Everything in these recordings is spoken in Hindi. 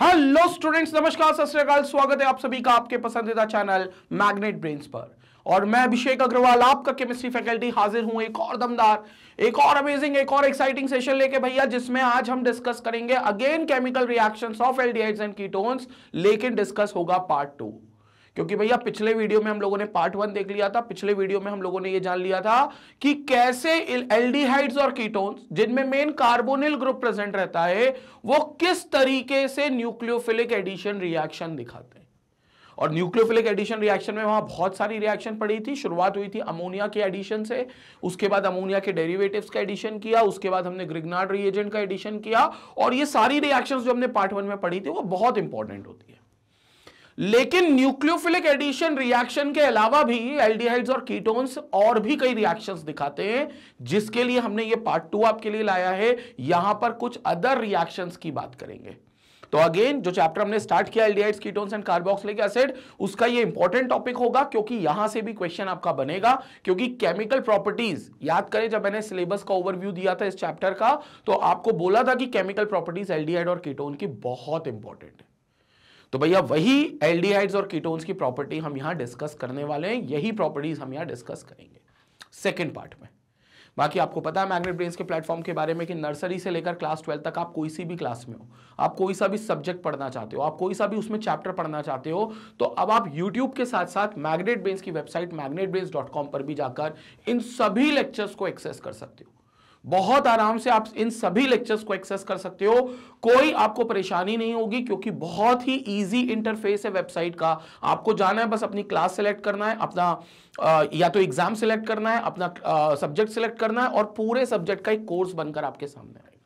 हेलो स्टूडेंट्स नमस्कार सत स्वागत है आप सभी का आपके पसंदीदा चैनल मैग्नेट ब्रेन्स पर और मैं अभिषेक अग्रवाल आपका केमिस्ट्री फैकल्टी हाजिर हूं एक और दमदार एक और अमेजिंग एक और एक्साइटिंग सेशन लेके भैया जिसमें आज हम डिस्कस करेंगे again chemical reactions of aldehydes and ketones लेकिन डिस्कस होगा पार्ट टू क्योंकि भैया पिछले वीडियो में हम लोगों ने पार्ट वन देख लिया था पिछले वीडियो में हम लोगों ने ये जान लिया था कि कैसे एल्डिहाइड्स और कीटोन्स जिनमें मेन कार्बोनिल ग्रुप प्रेजेंट रहता है वो किस तरीके से न्यूक्लियोफिलिक एडिशन रिएक्शन दिखाते हैं और न्यूक्लियोफिलिक एडिशन रिएक्शन में वहां बहुत सारी रिएक्शन पड़ी थी शुरुआत हुई थी अमोनिया के एडिशन से उसके बाद अमोनिया के डेरिवेटिव्स का एडिशन किया उसके बाद हमने ग्रिगनाड रिएजेंट का एडिशन किया और ये सारी रिएक्शन जो हमने पार्ट वन में पढ़ी थी वो बहुत इंपॉर्टेंट होती है लेकिन न्यूक्लियोफिलिक एडिशन रिएक्शन के अलावा भी एल्डिहाइड्स और कीटोन्स और भी कई रिएक्शंस दिखाते हैं जिसके लिए हमने ये पार्ट टू आपके लिए लाया है यहां पर कुछ अदर रिएक्शंस की बात करेंगे तो अगेन जो चैप्टर हमने स्टार्ट किया aldehydes ketones and carboxylic acid उसका ये इंपॉर्टेंट टॉपिक होगा क्योंकि यहां से भी क्वेश्चन आपका बनेगा क्योंकि केमिकल प्रॉपर्टीज याद करें जब मैंने सिलेबस का ओवरव्यू दिया था इस चैप्टर का तो आपको बोला था कि केमिकल प्रॉपर्टीज एल्डिहाइड और कीटोन की बहुत इंपॉर्टेंट है तो भैया वही एल्डिहाइड्स और कीटोन्स की प्रॉपर्टी हम यहां डिस्कस करने वाले हैं यही प्रॉपर्टीज हम यहां डिस्कस करेंगे सेकेंड पार्ट में बाकी आपको पता है मैग्नेट ब्रेन्स के प्लेटफॉर्म के बारे में कि नर्सरी से लेकर क्लास ट्वेल्थ तक आप कोई सी भी क्लास में हो आप कोई सा भी सब्जेक्ट पढ़ना चाहते हो आप कोई सा भी उसमें चैप्टर पढ़ना चाहते हो तो अब आप यूट्यूब के साथ साथ मैग्नेट ब्रेन्स की वेबसाइट मैग्नेट पर भी जाकर इन सभी लेक्चर्स को एक्सेस कर सकते हो बहुत आराम से आप इन सभी लेक्चर्स को एक्सेस कर सकते हो कोई आपको परेशानी नहीं होगी क्योंकि बहुत ही इजी इंटरफेस है वेबसाइट का आपको जाना है बस अपनी क्लास सेलेक्ट करना है अपना आ, या तो एग्जाम सेलेक्ट करना है अपना सब्जेक्ट सेलेक्ट करना है और पूरे सब्जेक्ट का एक कोर्स बनकर आपके सामने आएगा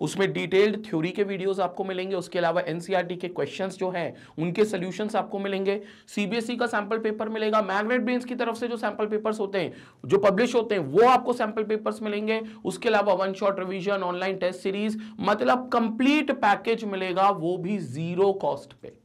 उसमें डिटेल्ड थ्योरी के वीडियोस आपको मिलेंगे उसके अलावा एनसीईआरटी e के क्वेश्चंस जो हैं उनके सॉल्यूशंस आपको मिलेंगे सीबीएसई e का सैंपल पेपर मिलेगा मैग्नेट ब्रेन्स की तरफ से जो सैंपल पेपर्स होते हैं जो पब्लिश होते हैं वो आपको सैंपल पेपर्स मिलेंगे उसके अलावा one shot revision online test series मतलब कंप्लीट पैकेज मिलेगा वो भी जीरो कॉस्ट पे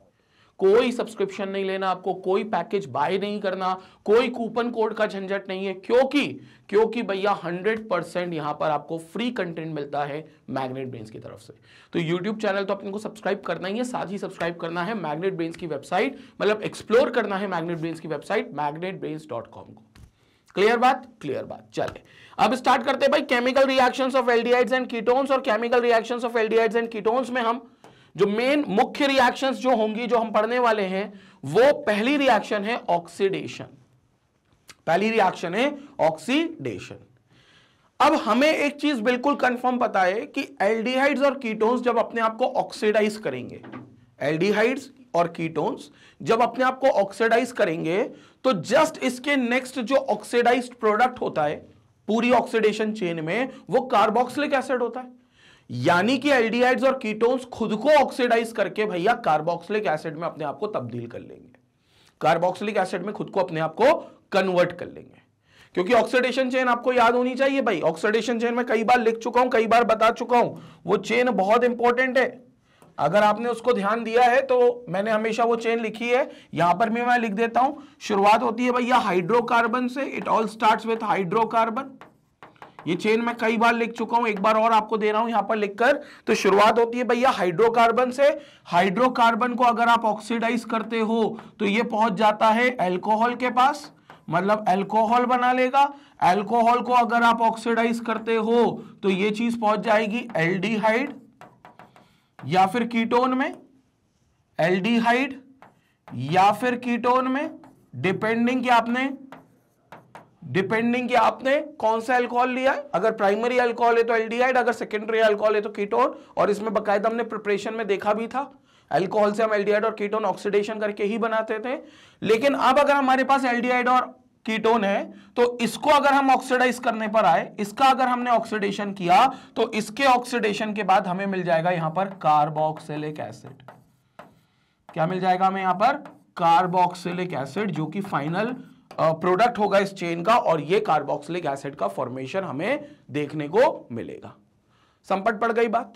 कोई सब्सक्रिप्शन नहीं लेना आपको कोई पैकेज बाय नहीं करना कोई कूपन कोड का झंझट नहीं है क्योंकि क्योंकि भैया 100 परसेंट यहां पर आपको फ्री कंटेंट मिलता है मैग्नेट ब्रेन्स की तरफ से तो यूट्यूब चैनल तो अपने को सब्सक्राइब करना ही है साथ ही सब्सक्राइब करना है मैग्नेट ब्रेन्स की वेबसाइट मतलब एक्सप्लोर करना है मैग्नेट ब्रेन्स की वेबसाइट मैग्नेट को क्लियर बात क्लियर बात चले अब स्टार्ट करते हैं भाई chemical reactions of aldehydes and ketones और chemical reactions of aldehydes and ketones में हम जो मेन मुख्य रिएक्शंस जो होंगी जो हम पढ़ने वाले हैं वो पहली रिएक्शन है ऑक्सीडेशन पहली रिएक्शन है ऑक्सीडेशन अब हमें एक चीज बिल्कुल कंफर्म पता है कि एल्डिहाइड्स और कीटोन्स जब अपने आप को ऑक्सीडाइज करेंगे एल्डिहाइड्स और कीटोन्स जब अपने आप को ऑक्सीडाइज करेंगे तो जस्ट इसके नेक्स्ट जो ऑक्सीडाइज्ड प्रोडक्ट होता है पूरी ऑक्सीडेशन चेन में वो कार्बोक्सिलिक एसिड होता है यानी कि एल्डिहाइड्स और कीटोन्स खुद को ऑक्सीडाइज करके भैया कार्बोक्सिलिक एसिड में अपने आप को तब्दील कर लेंगे कार्बोक्सिलिक एसिड में खुद को अपने आप को कन्वर्ट कर लेंगे क्योंकि ऑक्सीडेशन चेन आपको याद होनी चाहिए भाई ऑक्सीडेशन चेन में कई बार लिख चुका हूं कई बार बता चुका हूं वो चेन बहुत इंपॉर्टेंट है अगर आपने उसको ध्यान दिया है तो मैंने हमेशा वो चेन लिखी है यहां पर भी मैं लिख देता हूं शुरुआत होती है भैया हाइड्रोकार्बन से it all start with hydrocarbon ये चेन मैं कई बार लिख चुका हूं एक बार और आपको दे रहा हूं यहां पर लिखकर तो शुरुआत होती है भैया हाइड्रोकार्बन से हाइड्रोकार्बन को अगर आप ऑक्सीडाइज करते हो तो ये पहुंच जाता है एल्कोहल के पास मतलब एल्कोहल बना लेगा एल्कोहल को अगर आप ऑक्सीडाइज करते हो तो ये चीज पहुंच जाएगी एल या फिर कीटोन में एल या फिर कीटोन में डिपेंडिंग कि आपने डिपेंडिंग कि आपने कौन सा अल्कोहल लिया है अगर प्राइमरी अल्कोहल है तो एल्डिहाइड अगर सेकेंडरी अल्कोहल है तो कीटोन और इसमें बकायदा हमने प्रिपरेशन में देखा भी था अल्कोहल से हम एल्डिहाइड और कीटोन ऑक्सीडेशन करके ही बनाते थे लेकिन अब अगर हमारे पास एल्डिहाइड और कीटोन है तो इसको अगर हम ऑक्सीडाइज करने पर आए इसका अगर हमने ऑक्सीडेशन किया तो इसके ऑक्सीडेशन के बाद हमें मिल जाएगा यहां पर कार्बोक्सिलिक एसिड क्या मिल जाएगा हमें यहां पर कार्बोक्सिलिक एसिड जो कि फाइनल प्रोडक्ट होगा इस चेन का और ये कार्बोक्सिलिक एसिड का फॉर्मेशन हमें देखने को मिलेगा संपट पड़ गई बात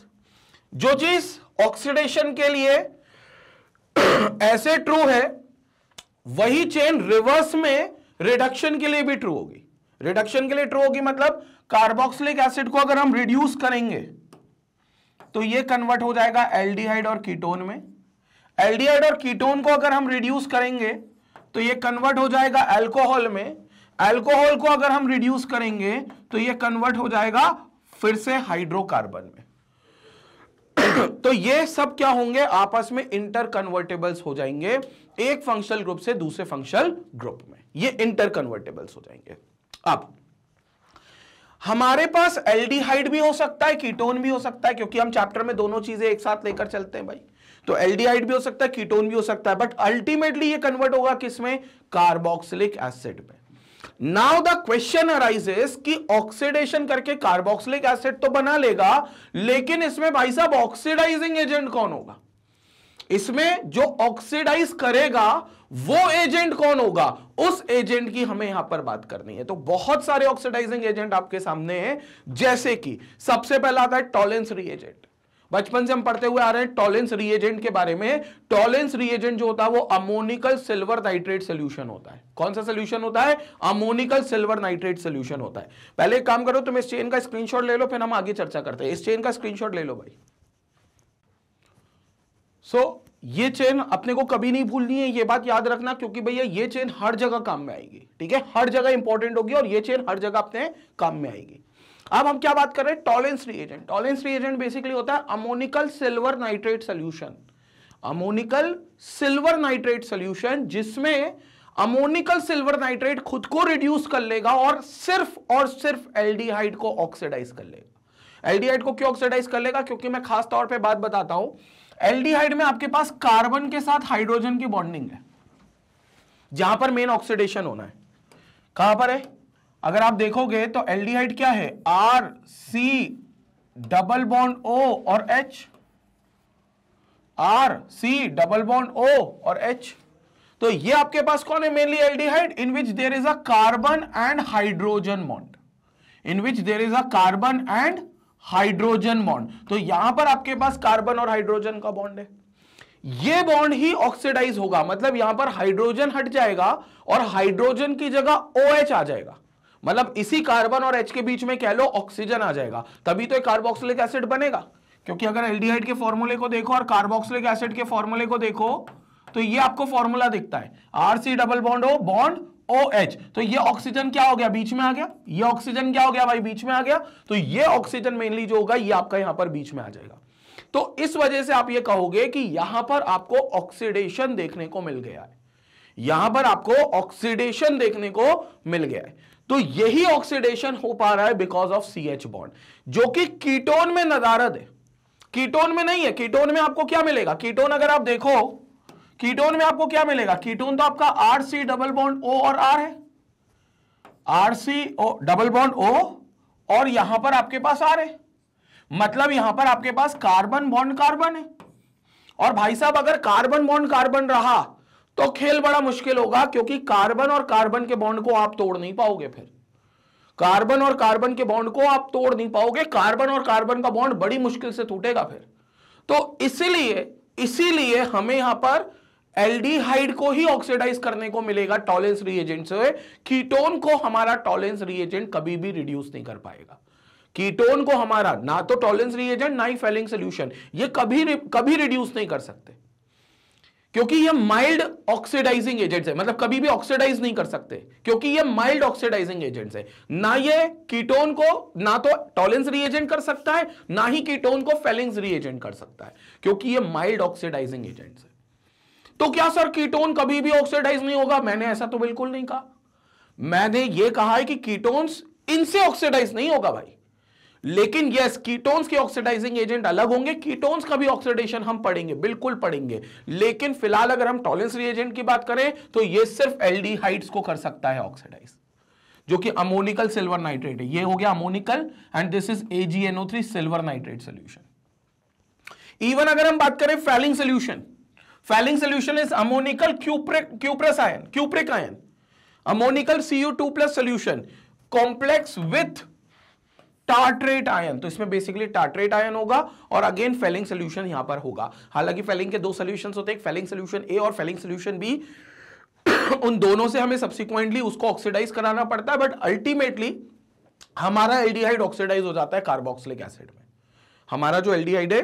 जो चीज ऑक्सीडेशन के लिए ऐसे ट्रू है वही चेन रिवर्स में रिडक्शन के लिए भी ट्रू होगी रिडक्शन के लिए ट्रू होगी मतलब कार्बोक्सिलिक एसिड को अगर हम रिड्यूस करेंगे तो ये कन्वर्ट हो जाएगा एल्डिहाइड और कीटोन में एल्डिहाइड और कीटोन को अगर हम रिड्यूस करेंगे तो ये कन्वर्ट हो जाएगा अल्कोहल में अल्कोहल को अगर हम रिड्यूस करेंगे तो ये कन्वर्ट हो जाएगा फिर से हाइड्रोकार्बन में तो ये सब क्या होंगे आपस में इंटर कन्वर्टेबल्स हो जाएंगे एक फंक्शनल ग्रुप से दूसरे फंक्शनल ग्रुप में ये इंटर कन्वर्टेबल्स हो जाएंगे अब हमारे पास एल्डिहाइड भी हो सकता है कीटोन भी हो सकता है क्योंकि हम चैप्टर में दोनों चीजें एक साथ लेकर चलते हैं भाई तो एल्डिहाइड भी हो सकता है कीटोन भी हो सकता है बट अल्टीमेटली ये कन्वर्ट होगा किसमें कार्बोक्सिलिक एसिड में नाउ द क्वेश्चन अराइजेस कि ऑक्सीडेशन करके कार्बोक्सिलिक एसिड तो बना लेगा लेकिन इसमें भाई साहब ऑक्सीडाइजिंग एजेंट कौन होगा इसमें जो ऑक्सीडाइज करेगा वो एजेंट कौन होगा उस एजेंट की हमें यहां पर बात करनी है तो बहुत सारे ऑक्सीडाइजिंग एजेंट आपके सामने हैं जैसे कि सबसे पहला आता है टॉलेंस रीएजेंट बचपन से हम पढ़ते हुए आ रहे हैं टॉलेंस रिएजेंट के बारे में टॉलेंस रिएजेंट जो होता है वो अमोनिकल सिल्वर नाइट्रेट सोल्यूशन होता है कौन सा सोल्यूशन होता है अमोनिकल सिल्वर नाइट्रेट सोल्यूशन होता है पहले एक काम करो तुम इस चेन का स्क्रीनशॉट ले लो फिर हम आगे चर्चा करते हैं इस चेन का स्क्रीनशॉट ले लो भाई सो so, ये चेन अपने को कभी नहीं भूलनी है ये बात याद रखना क्योंकि भैया ये चेन हर जगह काम में आएगी ठीक है हर जगह इंपॉर्टेंट होगी और ये चेन हर जगह अपने काम में आएगी अब हम क्या बात कर रहे हैं Tollens reagent Tollens reagent basically होता है ammoniacal silver nitrate solution ammoniacal silver nitrate solution जिसमें अमोनिकल सिल्वर नाइट्रेट खुद को रिड्यूस कर लेगा और सिर्फ और सिर्फ एल्डिहाइड को ऑक्सीडाइज कर लेगा एल्डिहाइड को क्यों ऑक्सीडाइज कर लेगा क्योंकि मैं खास तौर पे बात बताता हूं एल्डिहाइड में आपके पास कार्बन के साथ हाइड्रोजन की बॉन्डिंग है जहां पर मेन ऑक्सीडेशन होना है कहां पर है अगर आप देखोगे तो एल्डिहाइड क्या है R C double bond O और H R C double bond O और एच तो ये आपके पास कौन है mainly aldehyde in which there is a carbon and hydrogen bond in which there is a carbon and hydrogen bond तो यहां पर आपके पास कार्बन और हाइड्रोजन का बॉन्ड है ये बॉन्ड ही ऑक्सीडाइज होगा मतलब यहां पर हाइड्रोजन हट जाएगा और हाइड्रोजन की जगह ओ OH आ जाएगा मतलब इसी कार्बन और एच के बीच में कह लो ऑक्सीजन आ जाएगा तभी तो एक कार्बोक्सिलिक एसिड बनेगा क्योंकि अगर एल्डिहाइड के फॉर्मूले को देखो और कार्बोक्सिलिक एसिड के फॉर्मूले को देखो तो ये आपको फॉर्मूला दिखता है R C double bond O bond O H तो ये ऑक्सीजन क्या हो गया बीच में आ गया ये ऑक्सीजन क्या हो गया भाई बीच में आ गया तो ये ऑक्सीजन मेनली जो होगा ये आपका यहां पर बीच में आ जाएगा तो इस वजह से आप ये कहोगे कि यहां पर आपको ऑक्सीडेशन देखने को मिल गया है यहां पर आपको ऑक्सीडेशन देखने को मिल गया है तो यही ऑक्सीडेशन हो पा रहा है because of C H bond जो कि कीटोन में नदारद है कीटोन में नहीं है कीटोन में आपको क्या मिलेगा कीटोन अगर आप देखो कीटोन में आपको क्या मिलेगा कीटोन तो आपका R C double bond O और आर है R C O double bond O और यहां पर आपके पास आर है मतलब यहां पर आपके पास कार्बन बॉन्ड कार्बन है और भाई साहब अगर कार्बन बॉन्ड कार्बन रहा तो खेल बड़ा मुश्किल होगा क्योंकि कार्बन और कार्बन के बॉन्ड को आप तोड़ नहीं पाओगे फिर कार्बन और कार्बन के बॉन्ड को आप तोड़ नहीं पाओगे कार्बन और कार्बन का बॉन्ड बड़ी मुश्किल से टूटेगा फिर तो इसीलिए इसीलिए हमें यहां पर एल्डिहाइड को ही ऑक्सीडाइज करने को मिलेगा टॉलेंस रिएजेंट से कीटोन को हमारा टॉलेंस रिएजेंट कभी भी रिड्यूस नहीं कर पाएगा कीटोन को हमारा ना तो टॉलेंस रिएजेंट ना ही फेलिंग सोल्यूशन ये कभी कभी रिड्यूस नहीं कर सकते क्योंकि ये माइल्ड ऑक्सीडाइजिंग एजेंट्स है मतलब कभी भी ऑक्सीडाइज नहीं कर सकते क्योंकि ये माइल्ड ऑक्सीडाइजिंग एजेंट्स है ना ये कीटोन को ना तो टॉलेंस रिएजेंट कर सकता है ना ही कीटोन को फेलिंग्स रिएजेंट कर सकता है क्योंकि ये माइल्ड ऑक्सीडाइजिंग एजेंट्स है तो क्या सर कीटोन कभी भी ऑक्सीडाइज नहीं होगा मैंने ऐसा तो बिल्कुल नहीं कहा मैंने ये कहा है कि कीटोन्स इनसे ऑक्सीडाइज नहीं होगा भाई लेकिन यस कीटोन्स के ऑक्सीडाइजिंग एजेंट अलग होंगे कीटोन्स का भी ऑक्सीडेशन हम पढ़ेंगे बिल्कुल पढ़ेंगे लेकिन फिलहाल अगर हम टॉलेंस रिएजेंट की बात करें तो ये सिर्फ एल्डिहाइड्स को कर सकता है ऑक्सीडाइज जो कि अमोनिकल सिल्वर नाइट्रेट है ये हो गया ammoniacal and this is AgNO three silver nitrate solution even अगर हम बात करें Fehling solution Fehling solution is ammoniacal cuprous ion cupric ion ammoniacal CU two plus solution complex with tartrate ion तो इसमें बेसिकली टार्ट्रेट आयन होगा और अगेन फेलिंग सोल्यूशन यहां पर होगा हालांकि फेलिंग के दो सोल्यूशन होते हैं फेलिंग सोल्यूशन ए और फेलिंग सोल्यूशन बी उन दोनों से हमें सब्सिक्वेंटली उसको ऑक्सीडाइज कराना पड़ता है बट अल्टीमेटली हमारा एल्डिहाइड ऑक्सीडाइज हो जाता है कार्बोक्सिलिक एसिड में हमारा जो एल्डिहाइड है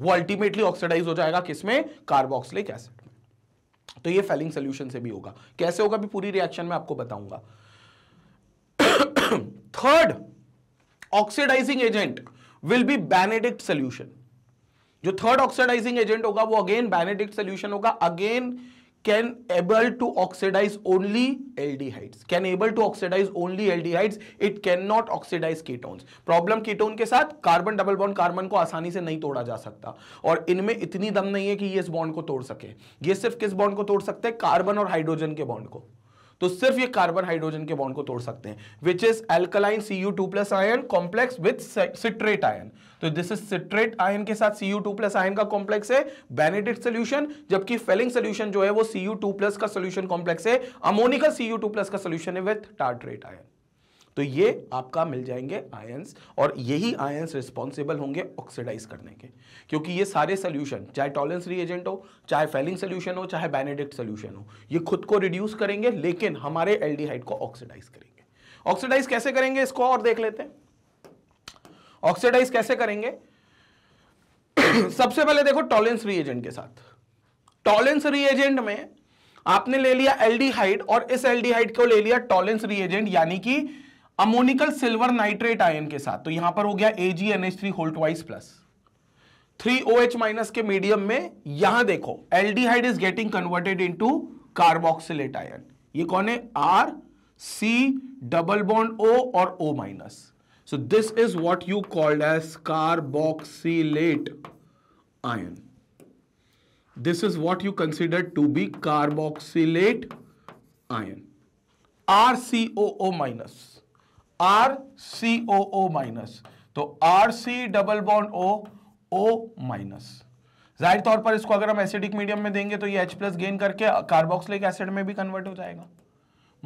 वो अल्टीमेटली ऑक्सीडाइज हो जाएगा किसमें कार्बोक्सिलिक एसिड में तो ये फेलिंग सोल्यूशन से भी होगा कैसे होगा भी पूरी रिएक्शन में आपको बताऊंगा third oxidising agent will be Benedict solution जो थर्ड ऑक्सीडाइजिंग एजेंट होगा वो अगेन बैनेडिक्ट सोल्यूशन होगा again can able to oxidise only aldehydes can able to oxidise only aldehydes it can not oxidise ketones problem ketone के साथ कार्बन डबल बॉन्ड कार्बन को आसानी से नहीं तोड़ा जा सकता और इनमें इतनी दम नहीं है कि ये इस बॉन्ड को तोड़ सके ये सिर्फ किस बॉन्ड को तोड़ सकते हैं कार्बन और हाइड्रोजन के बॉन्ड को तो सिर्फ ये कार्बन हाइड्रोजन के बॉन्ड को तोड़ सकते हैं which is alkaline C U two plus ion complex with citrate ion तो दिस इज सिट्रेट आयन के साथ C U two plus ion का कॉम्प्लेक्स है बेनेडिक्ट सोल्यूशन जबकि फेलिंग सोल्यूशन जो है वो सी यू टू प्लस का सोल्यूशन कॉम्प्लेक्स है ammoniacal C U two plus का सोल्यूशन है विथ टार्ट्रेट आयन तो ये आपका मिल जाएंगे आयंस और यही आयंस रिस्पॉन्सिबल होंगे ऑक्सीडाइज करने के क्योंकि ये सारे सोल्यूशन चाहे टॉलेंस रिएजेंट हो चाहे फेलिंग सोल्यूशन हो चाहे बेनेडिक्ट सोल्यूशन हो ये खुद को रिड्यूस करेंगे लेकिन हमारे एल्डिहाइड को ऑक्सीडाइज करेंगे ऑक्सीडाइज कैसे करेंगे इसको और देख लेते हैं ऑक्सीडाइज कैसे करेंगे सबसे पहले देखो टॉलेंस रिएजेंट के साथ टॉलेंस रिएजेंट में आपने ले लिया एल्डिहाइड और इस एल्डिहाइड को ले लिया टॉलेंस रिएजेंट यानी कि अमोनिकल सिल्वर नाइट्रेट आयन के साथ तो यहां पर हो गया एजीएनएच three whole twice plus three O H minus के मीडियम में यहां देखो aldehyde is getting converted into carboxylate ion ये कौन है R C double bond O और O minus so this is what you called as carboxylate ion this is what you consider to be carboxylate ion R C O O minus R C O O minus तो R C double bond O O minus जाहिर तौर पर इसको अगर हम एसिडिक मीडियम में देंगे तो ये H प्लस गेन करके कार्बोक्सिलिक एसिड में भी कन्वर्ट हो जाएगा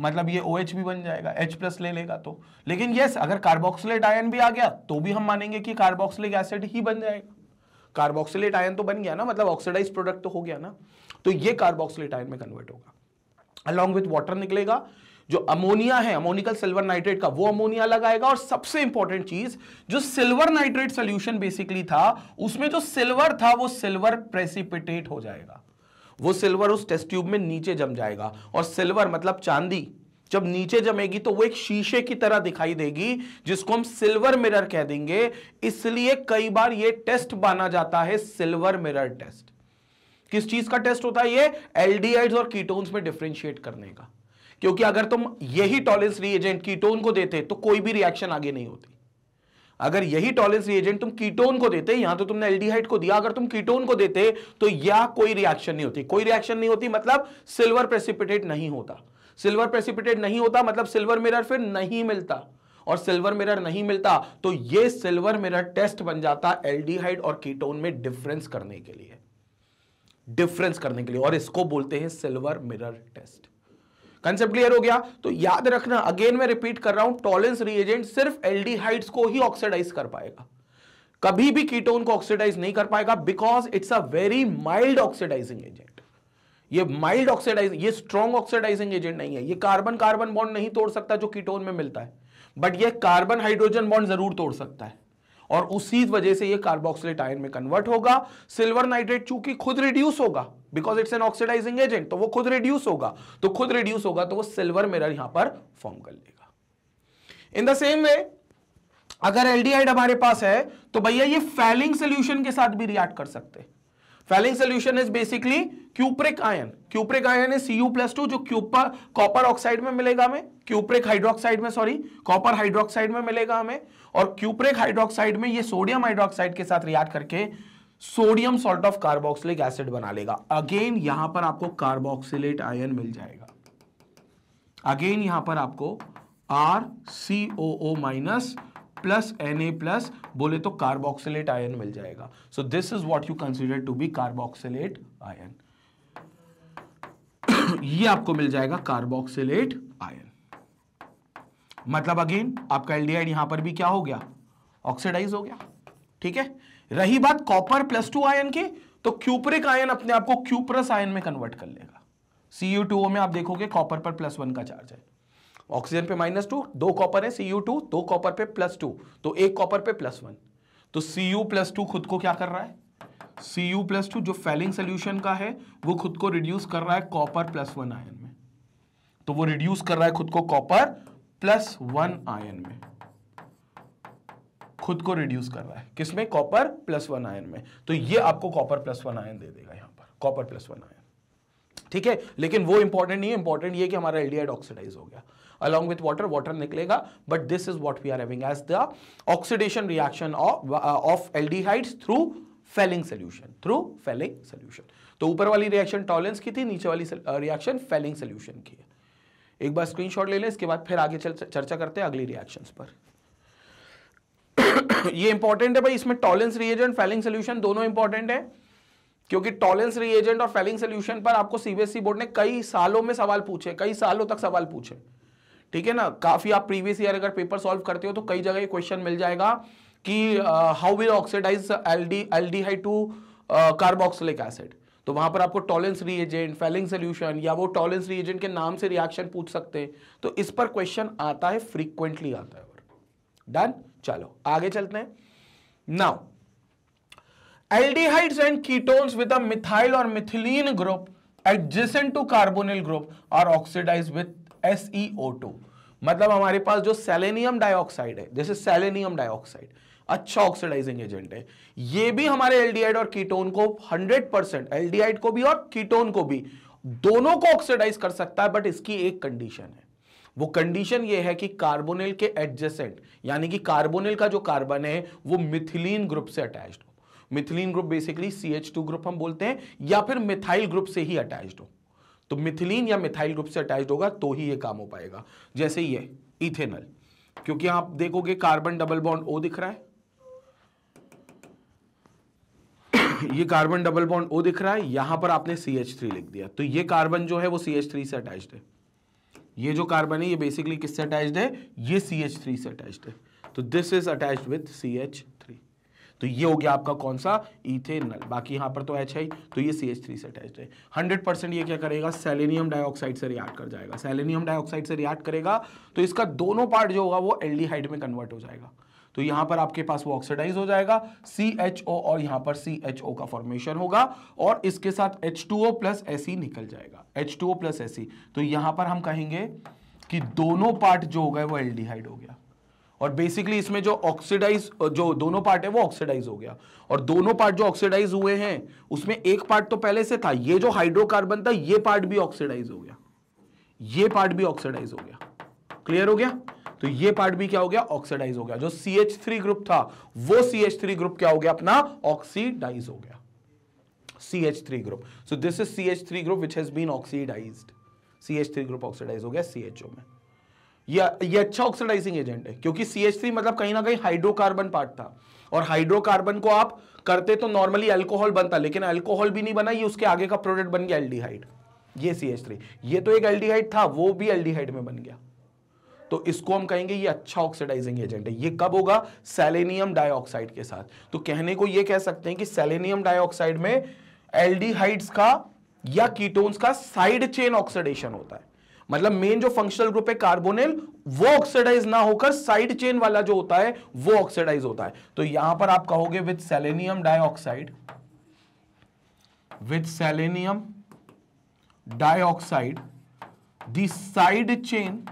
मतलब ये OH भी बन जाएगा H प्लस ले लेगा तो लेकिन यस अगर कार्बोक्सिलेट आयन भी आ गया तो भी हम मानेंगे कि कार्बोक्सिलिक एसिड ही बन जाएगा कार्बोक्सिलेट आयन तो बन गया ना मतलब ऑक्सीडाइज प्रोडक्ट तो हो गया ना तो ये कार्बोक्सिलेट आयन में कन्वर्ट होगा अलॉन्ग विथ वाटर निकलेगा जो अमोनिया है अमोनिकल सिल्वर नाइट्रेट का वो अमोनिया लगाएगा और सबसे इंपॉर्टेंट चीज जो सिल्वर नाइट्रेट सोल्यूशन बेसिकली था उसमें जो सिल्वर था वो सिल्वर प्रेसिपिटेट हो जाएगा वो सिल्वर उस टेस्ट ट्यूब में नीचे जम जाएगा और सिल्वर मतलब चांदी जब नीचे जमेगी तो वो एक शीशे की तरह दिखाई देगी जिसको हम सिल्वर मिरर कह देंगे इसलिए कई बार ये टेस्ट माना जाता है सिल्वर मिरर टेस्ट किस चीज का टेस्ट होता है ये एल्डिहाइड्स और कीटोन्स में डिफ्रेंशिएट करने का क्योंकि अगर तुम यही टॉलेंस रिएजेंट कीटोन को देते तो कोई भी रिएक्शन आगे नहीं होती अगर यही टॉलेंस रिएजेंट तुम कीटोन को देते यहां तो तुमने एल्डिहाइड को दिया अगर तुम कीटोन को देते तो यह कोई रिएक्शन नहीं होती कोई रिएक्शन नहीं होती मतलब सिल्वर प्रेसिपिटेट नहीं होता सिल्वर प्रेसिपिटेट नहीं होता मतलब सिल्वर मिरर फिर नहीं मिलता और सिल्वर मिरर नहीं मिलता तो यह सिल्वर मिरर टेस्ट बन जाता एल्डिहाइड और कीटोन में डिफरेंस करने के लिए डिफरेंस करने के लिए और इसको बोलते हैं silver mirror test concept clear हो गया तो याद रखना अगेन मैं रिपीट कर रहा हूं टॉलेंस रिएजेंट सिर्फ एल्डिहाइड्स को ही ऑक्सीडाइज कर पाएगा कभी भी कीटोन को ऑक्सीडाइज नहीं कर पाएगा because it's a very mild oxidizing agent ये माइल्ड ऑक्सीडाइज ये स्ट्रॉन्ग ऑक्सीडाइजिंग एजेंट नहीं है ये कार्बन कार्बन बॉन्ड नहीं तोड़ सकता जो कीटोन में मिलता है बट ये कार्बन हाइड्रोजन बॉन्ड जरूर तोड़ सकता है और उसी वजह से ये कार्बोक्सिलेट आयन में कन्वर्ट होगा सिल्वर नाइट्रेट चूंकि खुद रिड्यूस होगा because it's an oxidizing agent तो वो खुद रिड्यूस होगा तो खुद रिड्यूस होगा तो वो सिल्वर मिरर यहां पर फॉर्म कर लेगा इन द सेम वे अगर एल्डिहाइड हमारे पास है तो भैया ये फैलिंग सोल्यूशन के साथ भी रिएक्ट कर सकते हैं Fehling solution is basically cupric ion cupric ion है सीयू प्लस टू जो क्यूपर कॉपर ऑक्साइड में मिलेगा हमें क्यूप्रिक हाइड्रोक्साइड में सॉरी कॉपर हाइड्रोक्साइड में मिलेगा हमें और क्यूप्रिक हाइड्रोक्साइड में ये सोडियम हाइड्रोक्साइड के साथ रिएक्ट करके sodium salt of carboxylic acid बना लेगा अगेन यहां पर आपको कार्बोक्सिलेट आयन मिल जाएगा अगेन यहां पर आपको R C O O minus plus N A plus बोले तो कार्बोक्सिलेट आयन मिल जाएगा so this is what you consider to be carboxylate ion ये आपको मिल जाएगा कार्बोक्सिलेट आयन मतलब अगेन आपका एल्डिहाइड यहां पर भी क्या हो गया ऑक्सीडाइज हो गया ठीक है रही बात कॉपर प्लस टू आयन की तो क्यूपरिक आयन अपने आप को क्यूप्रस आयन में कन्वर्ट कर लेगा सीयू में आप देखोगे कॉपर पर प्लस वन का चार्ज है ऑक्सीजन पे माइनस टू दो कॉपर है सीयू टू दो कॉपर पे प्लस टू तो एक कॉपर पे प्लस वन तो सीयू प्लस टू खुद को क्या कर रहा है सीयू प्लस टू जो फेलिंग सोल्यूशन का है वो खुद को रिड्यूस कर रहा है कॉपर प्लस वन आयन में तो वो रिड्यूस कर रहा है खुद को कॉपर प्लस वन आयन में खुद को रिड्यूस कर रहा है किसमें कॉपर प्लस वन आयन में तो ये आपको कॉपर प्लस वन आयन दे देगा यहां पर कॉपर प्लस वन आयन ठीक है लेकिन वो इंपॉर्टेंट नहीं है इंपॉर्टेंट ये कि हमारा एल्डिहाइड ऑक्सीडाइज हो गया अलॉन्ग विथ वाटर वाटर निकलेगा but this is what we are having as the oxidation reaction of aldehydes through Fehling solution through Fehling solution तो ऊपर वाली रिएक्शन टॉलेंस की थी नीचे वाली रिएक्शन फेलिंग सोल्यूशन की है एक बार स्क्रीनशॉट ले लें इसके बाद फिर आगे चर्चा करते हैं अगली रिएक्शंस पर ये इंपॉर्टेंट है भाई इसमें टॉलेंस रिएजेंट फेलिंग सोल्यूशन दोनों इंपॉर्टेंट है क्योंकि टॉलेंस रिएजेंट और फेलिंग सोल्यूशन पर आपको सीबीएसई बोर्ड e ने कई सालों में सवाल पूछे कई सालों तक सवाल पूछे ठीक है ना काफी आप प्रीवियस ईयर अगर पेपर सॉल्व करते हो तो कई जगह ये क्वेश्चन मिल जाएगा कि how will oxidize aldehyde to carboxylic acid तो वहां पर आपको टॉलेंस रिएजेंट फेलिंग सोल्यूशन या वो टॉलेंस रिएजेंट के नाम से रिएक्शन पूछ सकते हैं तो इस पर क्वेश्चन आता है फ्रीक्वेंटली आता है डन चलो आगे चलते हैं now aldehydes and ketones with a methyl और methylene group adjacent to carbonyl group are oxidize with SeO2 मतलब हमारे पास जो सेलेनियम डाइऑक्साइड है जैसे सेलेनियम डाइऑक्साइड अच्छा ऑक्सीडाइजिंग एजेंट है ये भी हमारे एल्डिहाइड और कीटोन को 100 परसेंट एल्डिहाइड को भी और कीटोन को भी दोनों को ऑक्सीडाइज कर सकता है बट इसकी एक कंडीशन है वो कंडीशन ये है कि कार्बोनिल के एडजेसेंट यानी कि कार्बोनिल का जो कार्बन है वो मिथिलीन ग्रुप से अटैच हो methylene group basically C H two group हम बोलते हैं या फिर मिथाइल ग्रुप से ही अटैच हो तो मिथिलीन या मिथाइल ग्रुप से अटैच होगा तो ही ये काम हो पाएगा जैसे ये इथेनल क्योंकि आप देखोगे कार्बन डबल बॉन्ड ओ दिख रहा है ये कार्बन डबल बॉन्ड ओ दिख रहा है यहां पर आपने सी एच थ्री लिख दिया तो ये कार्बन जो है वो सी एच थ्री से अटैच है ये जो कार्बन है ये बेसिकली किससे अटैच्ड है ये सी एच थ्री से अटैच्ड है तो this is attached with C H three तो ये हो गया आपका कौन सा इथेनल बाकी यहां पर तो एच है तो ये सी एच थ्री से अटैच्ड है हंड्रेड परसेंट ये क्या करेगा सेलेनियम डाइऑक्साइड से रिएक्ट कर जाएगा सेलेनियम डाइऑक्साइड से रिएक्ट करेगा तो इसका दोनों पार्ट जो होगा वो एल्डिहाइड में कन्वर्ट हो जाएगा तो यहां पर आपके पास वो ऑक्सीडाइज हो जाएगा सी एच ओ और यहां पर सी एच ओ का फॉर्मेशन होगा और इसके साथ H two O plus S निकल जाएगा H two O plus S तो यहां पर हम कहेंगे कि दोनों पार्ट जो हो गए वो एल्डिहाइड हो गया और बेसिकली इसमें जो ऑक्सीडाइज जो दोनों पार्ट है वो ऑक्सीडाइज हो गया और दोनों पार्ट जो ऑक्सीडाइज हुए हैं उसमें एक पार्ट तो पहले से था ये जो हाइड्रोकार्बन था ये पार्ट भी ऑक्सीडाइज हो गया ये पार्ट भी ऑक्सीडाइज हो गया क्लियर हो गया तो ये पार्ट भी क्या हो गया ऑक्सीडाइज हो गया जो सी एच थ्री ग्रुप था वो सी एच थ्री ग्रुप क्या हो गया अपना ऑक्सीडाइज हो गया C H three group so this is C H three group which has been oxidize C H three group oxidize हो गया सी एच ओ में ये ये अच्छा ऑक्सीडाइजिंग एजेंट है क्योंकि सी एच थ्री मतलब कहीं ना कहीं हाइड्रोकार्बन पार्ट था और हाइड्रोकार्बन को आप करते तो नॉर्मली अल्कोहल बनता लेकिन अल्कोहल भी नहीं बना ये उसके आगे का प्रोडक्ट बन गया एल्डिहाइड ये सी एच थ्री ये तो एक एल्डिहाइड था वो भी एल्डिहाइड में बन गया तो इसको हम कहेंगे ये अच्छा ऑक्सीडाइजिंग एजेंट है ये कब होगा सेलेनियम डाइऑक्साइड के साथ तो कहने को ये कह सकते हैं कि सेलेनियम डाइऑक्साइड में एल्डिहाइड्स का या कीटोन्स का साइड चेन ऑक्सीडेशन होता है मतलब मेन जो फंक्शनल ग्रुप है कार्बोनिल वो ऑक्सीडाइज ना होकर साइड चेन वाला जो होता है वो ऑक्सीडाइज होता है तो यहां पर आप कहोगे with selenium dioxide with selenium dioxide the side chain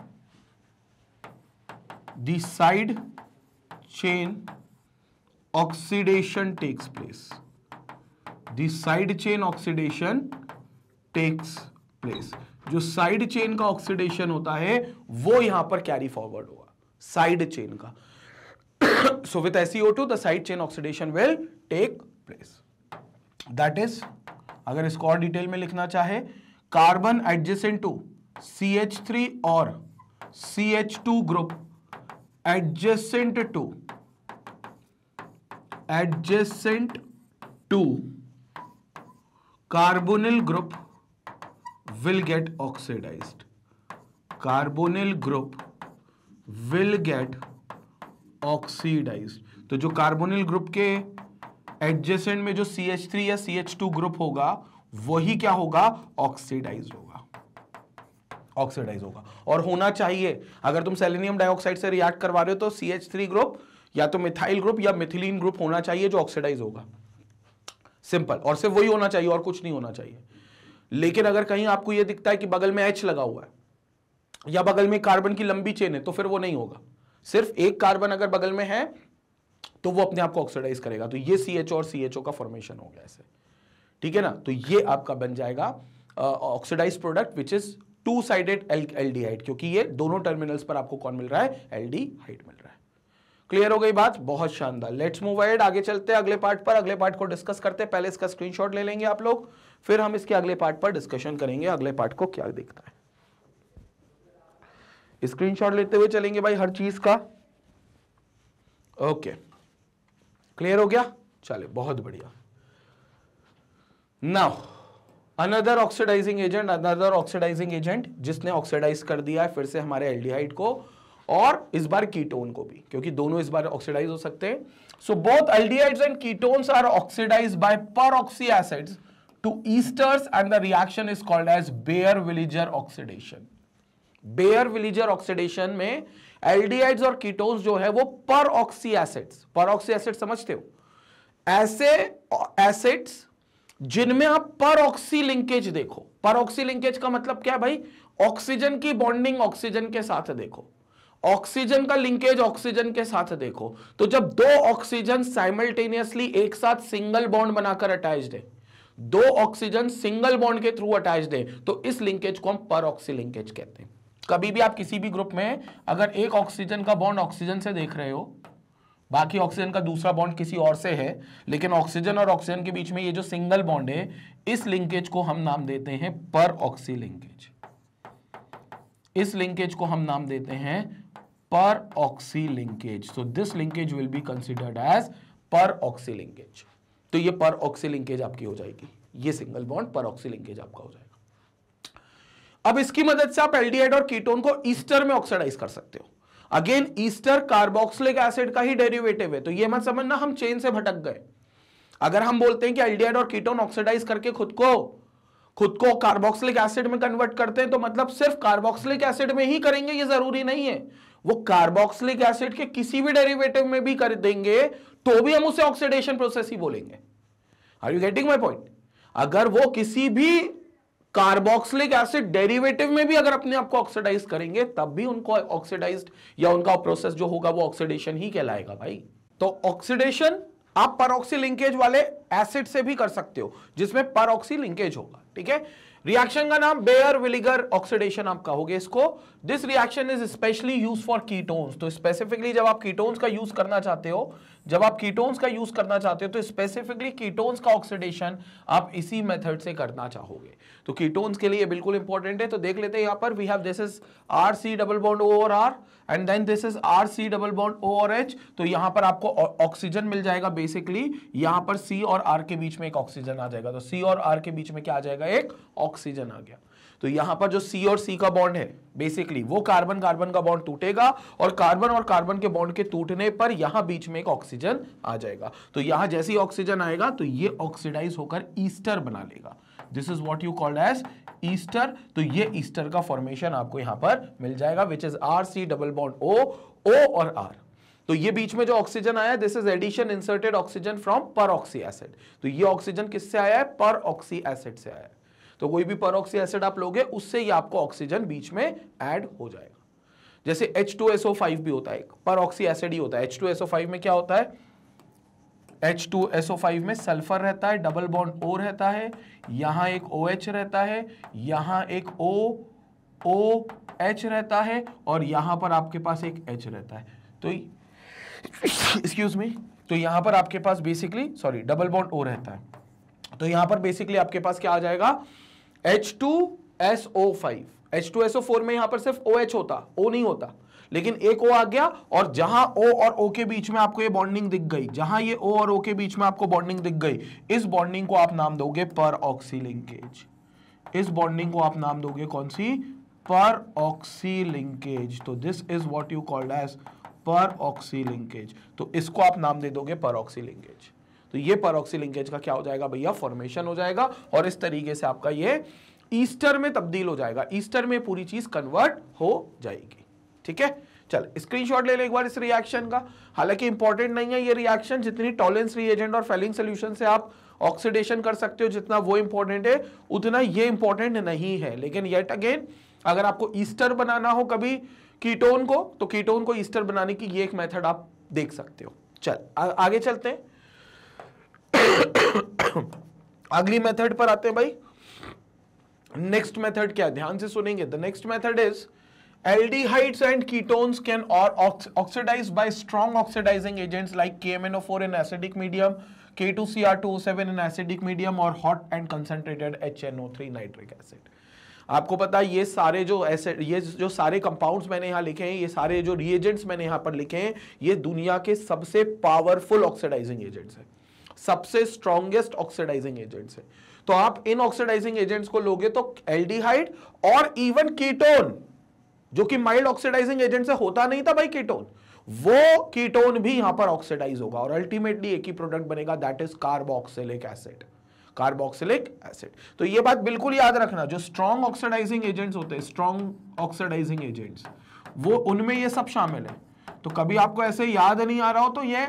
the side chain oxidation takes place the side chain oxidation takes place जो साइड चेन का ऑक्सीडेशन होता है वो यहां पर कैरी फॉरवर्ड हुआ साइड चेन का so with S E two the side chain oxidation will take place that is अगर इसको और डिटेल में लिखना चाहे carbon adjacent to C H three और C H two group adjacent to adjacent to carbonyl group will get oxidize carbonyl group will get oxidize तो जो कार्बोनिल ग्रुप के एडजेसेंट में जो सी एच थ्री या टू ग्रुप होगा वही क्या होगा ऑक्सीडाइज होगा ऑक्सीडाइज होगा और होना चाहिए अगर तुम सेलेनियम डाइऑक्साइड से रिएक्ट करवा रहे हो तो सी एच थ्री ग्रुप या तो मिथाइल ग्रुप या मिथिलीन ग्रुप होना चाहिए जो ऑक्सीडाइज होगा सिंपल और सिर्फ वही होना चाहिए और कुछ नहीं होना चाहिए लेकिन अगर कहीं आपको यह दिखता है कि बगल में एच लगा हुआ है या बगल में कार्बन की लंबी चेन है तो फिर वो नहीं होगा सिर्फ एक कार्बन अगर बगल में है तो वो अपने आप को ऑक्सीडाइज करेगा तो ये सी और सी का फॉर्मेशन हो गया ऐसे ठीक है ना तो ये आपका बन जाएगा oxidize product which is two sided L क्योंकि ये दोनों टर्मिनल्स पर आपको कौन मिल रहा है एल मिल रहा है क्लियर हो गई बात बहुत शानदार लेट्स मूव एड आगे चलते हैं अगले पार्ट पर अगले पार्ट को डिस्कस करते हैं पहले इसका स्क्रीन ले लेंगे आप लोग फिर हम इसके अगले पार्ट पर डिस्कशन करेंगे अगले पार्ट को क्या दिखता है स्क्रीनशॉट लेते हुए चलेंगे भाई हर चीज का ओके क्लियर हो गया चले बहुत बढ़िया now another oxidizing agent another oxidizing agent जिसने ऑक्सीडाइज कर दिया है फिर से हमारे एल्डिहाइड को और इस बार कीटोन को भी क्योंकि दोनों इस बार ऑक्सीडाइज हो सकते हैं so both aldehydes and ketones are oxidize by peroxy acids to esters and the reaction is called as Baeyer Villiger oxidation Baeyer Villiger oxidation में एल्डिहाइड्स और कीटोन्स जो है वो परऑक्सी एसिड्स परऑक्सी एसिड समझते हो ऐसे एसिड्स जिनमें आप पर ऑक्सी लिंकेज देखो पर ऑक्सी लिंकेज का मतलब क्या है भाई ऑक्सीजन की बॉन्डिंग ऑक्सीजन के साथ देखो ऑक्सीजन का लिंकेज ऑक्सीजन के साथ देखो तो जब दो ऑक्सीजन साइमल्टेनियसली एक साथ सिंगल बॉन्ड बनाकर अटैच है दो ऑक्सीजन सिंगल बॉन्ड के थ्रू अटैच है तो इस लिंकेज को हम पर ऑक्सी लिंकेज कहते हैं कभी भी आप किसी भी ग्रुप में अगर एक ऑक्सीजन का बॉन्ड ऑक्सीजन से देख रहे हो बाकी ऑक्सीजन का दूसरा बॉन्ड किसी और से है लेकिन ऑक्सीजन और ऑक्सीजन के बीच में ये जो सिंगल बॉन्ड है इस लिंकेज को हम नाम देते हैं पर ऑक्सी लिंकेज इस लिंकेज को हम नाम देते हैं peroxy linkage so this linkage will be considered as peroxy linkage तो ये पर ऑक्सी लिंकेज आपकी हो जाएगी ये single bond peroxy linkage आपका हो जाएगा अब इसकी मदद से आप एल्डिहाइड और कीटोन को ईस्टर में ऑक्सीडाइज कर सकते हो अगेन ईस्टर कार्बोक्सिलिक एसिड का ही डेरिवेटिव है तो ये मत समझना हम चेन से भटक गए अगर हम बोलते हैं कि एल्डिहाइड और कीटोन ऑक्सीडाइज करके खुद को खुद को कार्बोक्सिलिक एसिड में कन्वर्ट करते हैं तो मतलब सिर्फ कार्बोक्सिलिक एसिड में ही करेंगे ये जरूरी नहीं है वो कार्बोक्सिलिक एसिड के किसी भी डेरिवेटिव में भी कर देंगे तो भी हम उसे ऑक्सीडेशन प्रोसेस ही बोलेंगे are you getting my point अगर वो किसी भी कार्बोक्सिलिक एसिड डेरिवेटिव में भी अगर अपने आप को ऑक्सीडाइज करेंगे तब भी उनको ऑक्सीडाइज या उनका प्रोसेस जो होगा वो ऑक्सीडेशन ही कहलाएगा भाई तो ऑक्सीडेशन आप परोक्सी लिंकेज वाले एसिड से भी कर सकते हो जिसमें परोक्सी लिंकेज होगा ठीक है रिएक्शन का नाम बेयर विलिगर ऑक्सीडेशन आप कहोगे इसको this reaction is specially use for ketones तो स्पेसिफिकली जब आप कीटोन्स का यूज करना चाहते हो जब आप कीटोन्स का यूज करना चाहते हो तो स्पेसिफिकली कीटोन्स का ऑक्सीडेशन आप इसी मेथड से करना चाहोगे तो कीटोन्स के लिए बिल्कुल इंपॉर्टेंट है तो देख लेते हैं यहां पर we have this is R C double bond O और R and then this is R C double bond O और एच तो यहां पर आपको ऑक्सीजन मिल जाएगा बेसिकली यहां पर सी और आर के बीच में एक ऑक्सीजन आ जाएगा तो सी और आर के बीच में क्या आ जाएगा एक ऑक्सीजन आ गया तो यहां पर जो सी और सी का बॉन्ड है बेसिकली वो कार्बन कार्बन का बॉन्ड टूटेगा और कार्बन और कार्बन के बॉन्ड के टूटने पर यहां बीच में एक ऑक्सीजन आ जाएगा तो यहां जैसी ऑक्सीजन आएगा तो ये ऑक्सीडाइज होकर ईस्टर बना लेगा this is what you called as ester तो ये ईस्टर का फॉर्मेशन आपको यहां पर मिल जाएगा which is R C double bond O O और आर तो ये बीच में जो ऑक्सीजन आया this is addition inserted oxygen from peracid तो ये ऑक्सीजन किससे आया है पर एसिड से आया है तो कोई भी परोक्सी एसिड आप लोगे उससे ही आपको ऑक्सीजन बीच में ऐड हो जाएगा जैसे H2SO5 भी होता है एक परोक्सी एसिड ही होता है H2SO5 में क्या होता है H2SO5 में सल्फर रहता है डबल बॉन्ड O रहता है यहां एक OH रहता है यहां एक O ओ एच रहता है और यहां पर आपके पास एक H रहता है तो एक्सक्यूज मी तो यहां पर आपके पास basically sorry double bond O रहता है तो यहां पर बेसिकली आपके पास क्या आ जाएगा H two S O five H two S O four में यहां पर सिर्फ ओ OH होता ओ नहीं होता लेकिन एक ओ आ गया और जहां ओ और ओ के बीच में आपको ये बॉन्डिंग दिख गई जहां ये ओ और ओ के बीच में आपको बॉन्डिंग दिख गई इस बॉन्डिंग को आप नाम दोगे पर ऑक्सी लिंकेज इस बॉन्डिंग को आप नाम दोगे कौन सी पर ऑक्सी लिंकेज तो this is what you called as peroxy linkage तो इसको आप नाम दे दोगे पर ऑक्सी लिंकेज तो ये परोक्सी लिंकेज का क्या हो जाएगा भैया फॉर्मेशन हो जाएगा और इस तरीके से आपका ये ईस्टर में तब्दील हो जाएगा ईस्टर में पूरी चीज कन्वर्ट हो जाएगी ठीक है चल स्क्रीनशॉट ले ले एक बार इस रिएक्शन का हालांकि इंपॉर्टेंट नहीं है ये रिएक्शन जितनी टॉलेंस रिएजेंट और फेलिंग सोल्यूशन से आप ऑक्सीडेशन कर सकते हो जितना वो इंपॉर्टेंट है उतना ये इंपॉर्टेंट नहीं है लेकिन येट अगेन अगर आपको ईस्टर बनाना हो कभी कीटोन को तो कीटोन को ईस्टर बनाने की ये एक मेथड आप देख सकते हो चल आ, आगे चलते हैं अगली मेथड पर आते हैं भाई नेक्स्ट मेथड क्या ध्यान से सुनेंगे the next method is aldehydes and ketones can और oxidize by strong oxidizing agents like KMnO4 in acidic medium, K2Cr2O7 in acidic medium और hot and concentrated HNO3 nitric acid आपको पता है ये सारे जो ऐसे ये जो सारे कंपाउंड्स मैंने यहाँ लिखे हैं ये सारे जो रिएजेंट्स मैंने यहाँ पर लिखे हैं ये दुनिया के सबसे पावरफुल ऑक्सीडाइजिंग एजेंट्स हैं सबसे स्ट्रॉन्गेस्ट ऑक्सीडाइजिंग एजेंट्स है तो आप इन ऑक्सीडाइजिंग एजेंट्स को लोगे तो एल्डिहाइड और इवन कीटोन जो कि माइल्ड ऑक्सीडाइजिंग एजेंट से होता नहीं था भाई कीटोन वो कीटोन भी यहां पर ऑक्सीडाइज होगा और अल्टीमेटली एक ही प्रोडक्ट बनेगा that is carboxylic acid carboxylic acid तो ये बात बिल्कुल याद रखना जो स्ट्रॉन्ग ऑक्सीडाइजिंग एजेंट्स होते हैं स्ट्रॉन्ग ऑक्सीडाइजिंग एजेंट्स वो उनमें ये सब शामिल है तो कभी आपको ऐसे याद नहीं आ रहा हो तो ये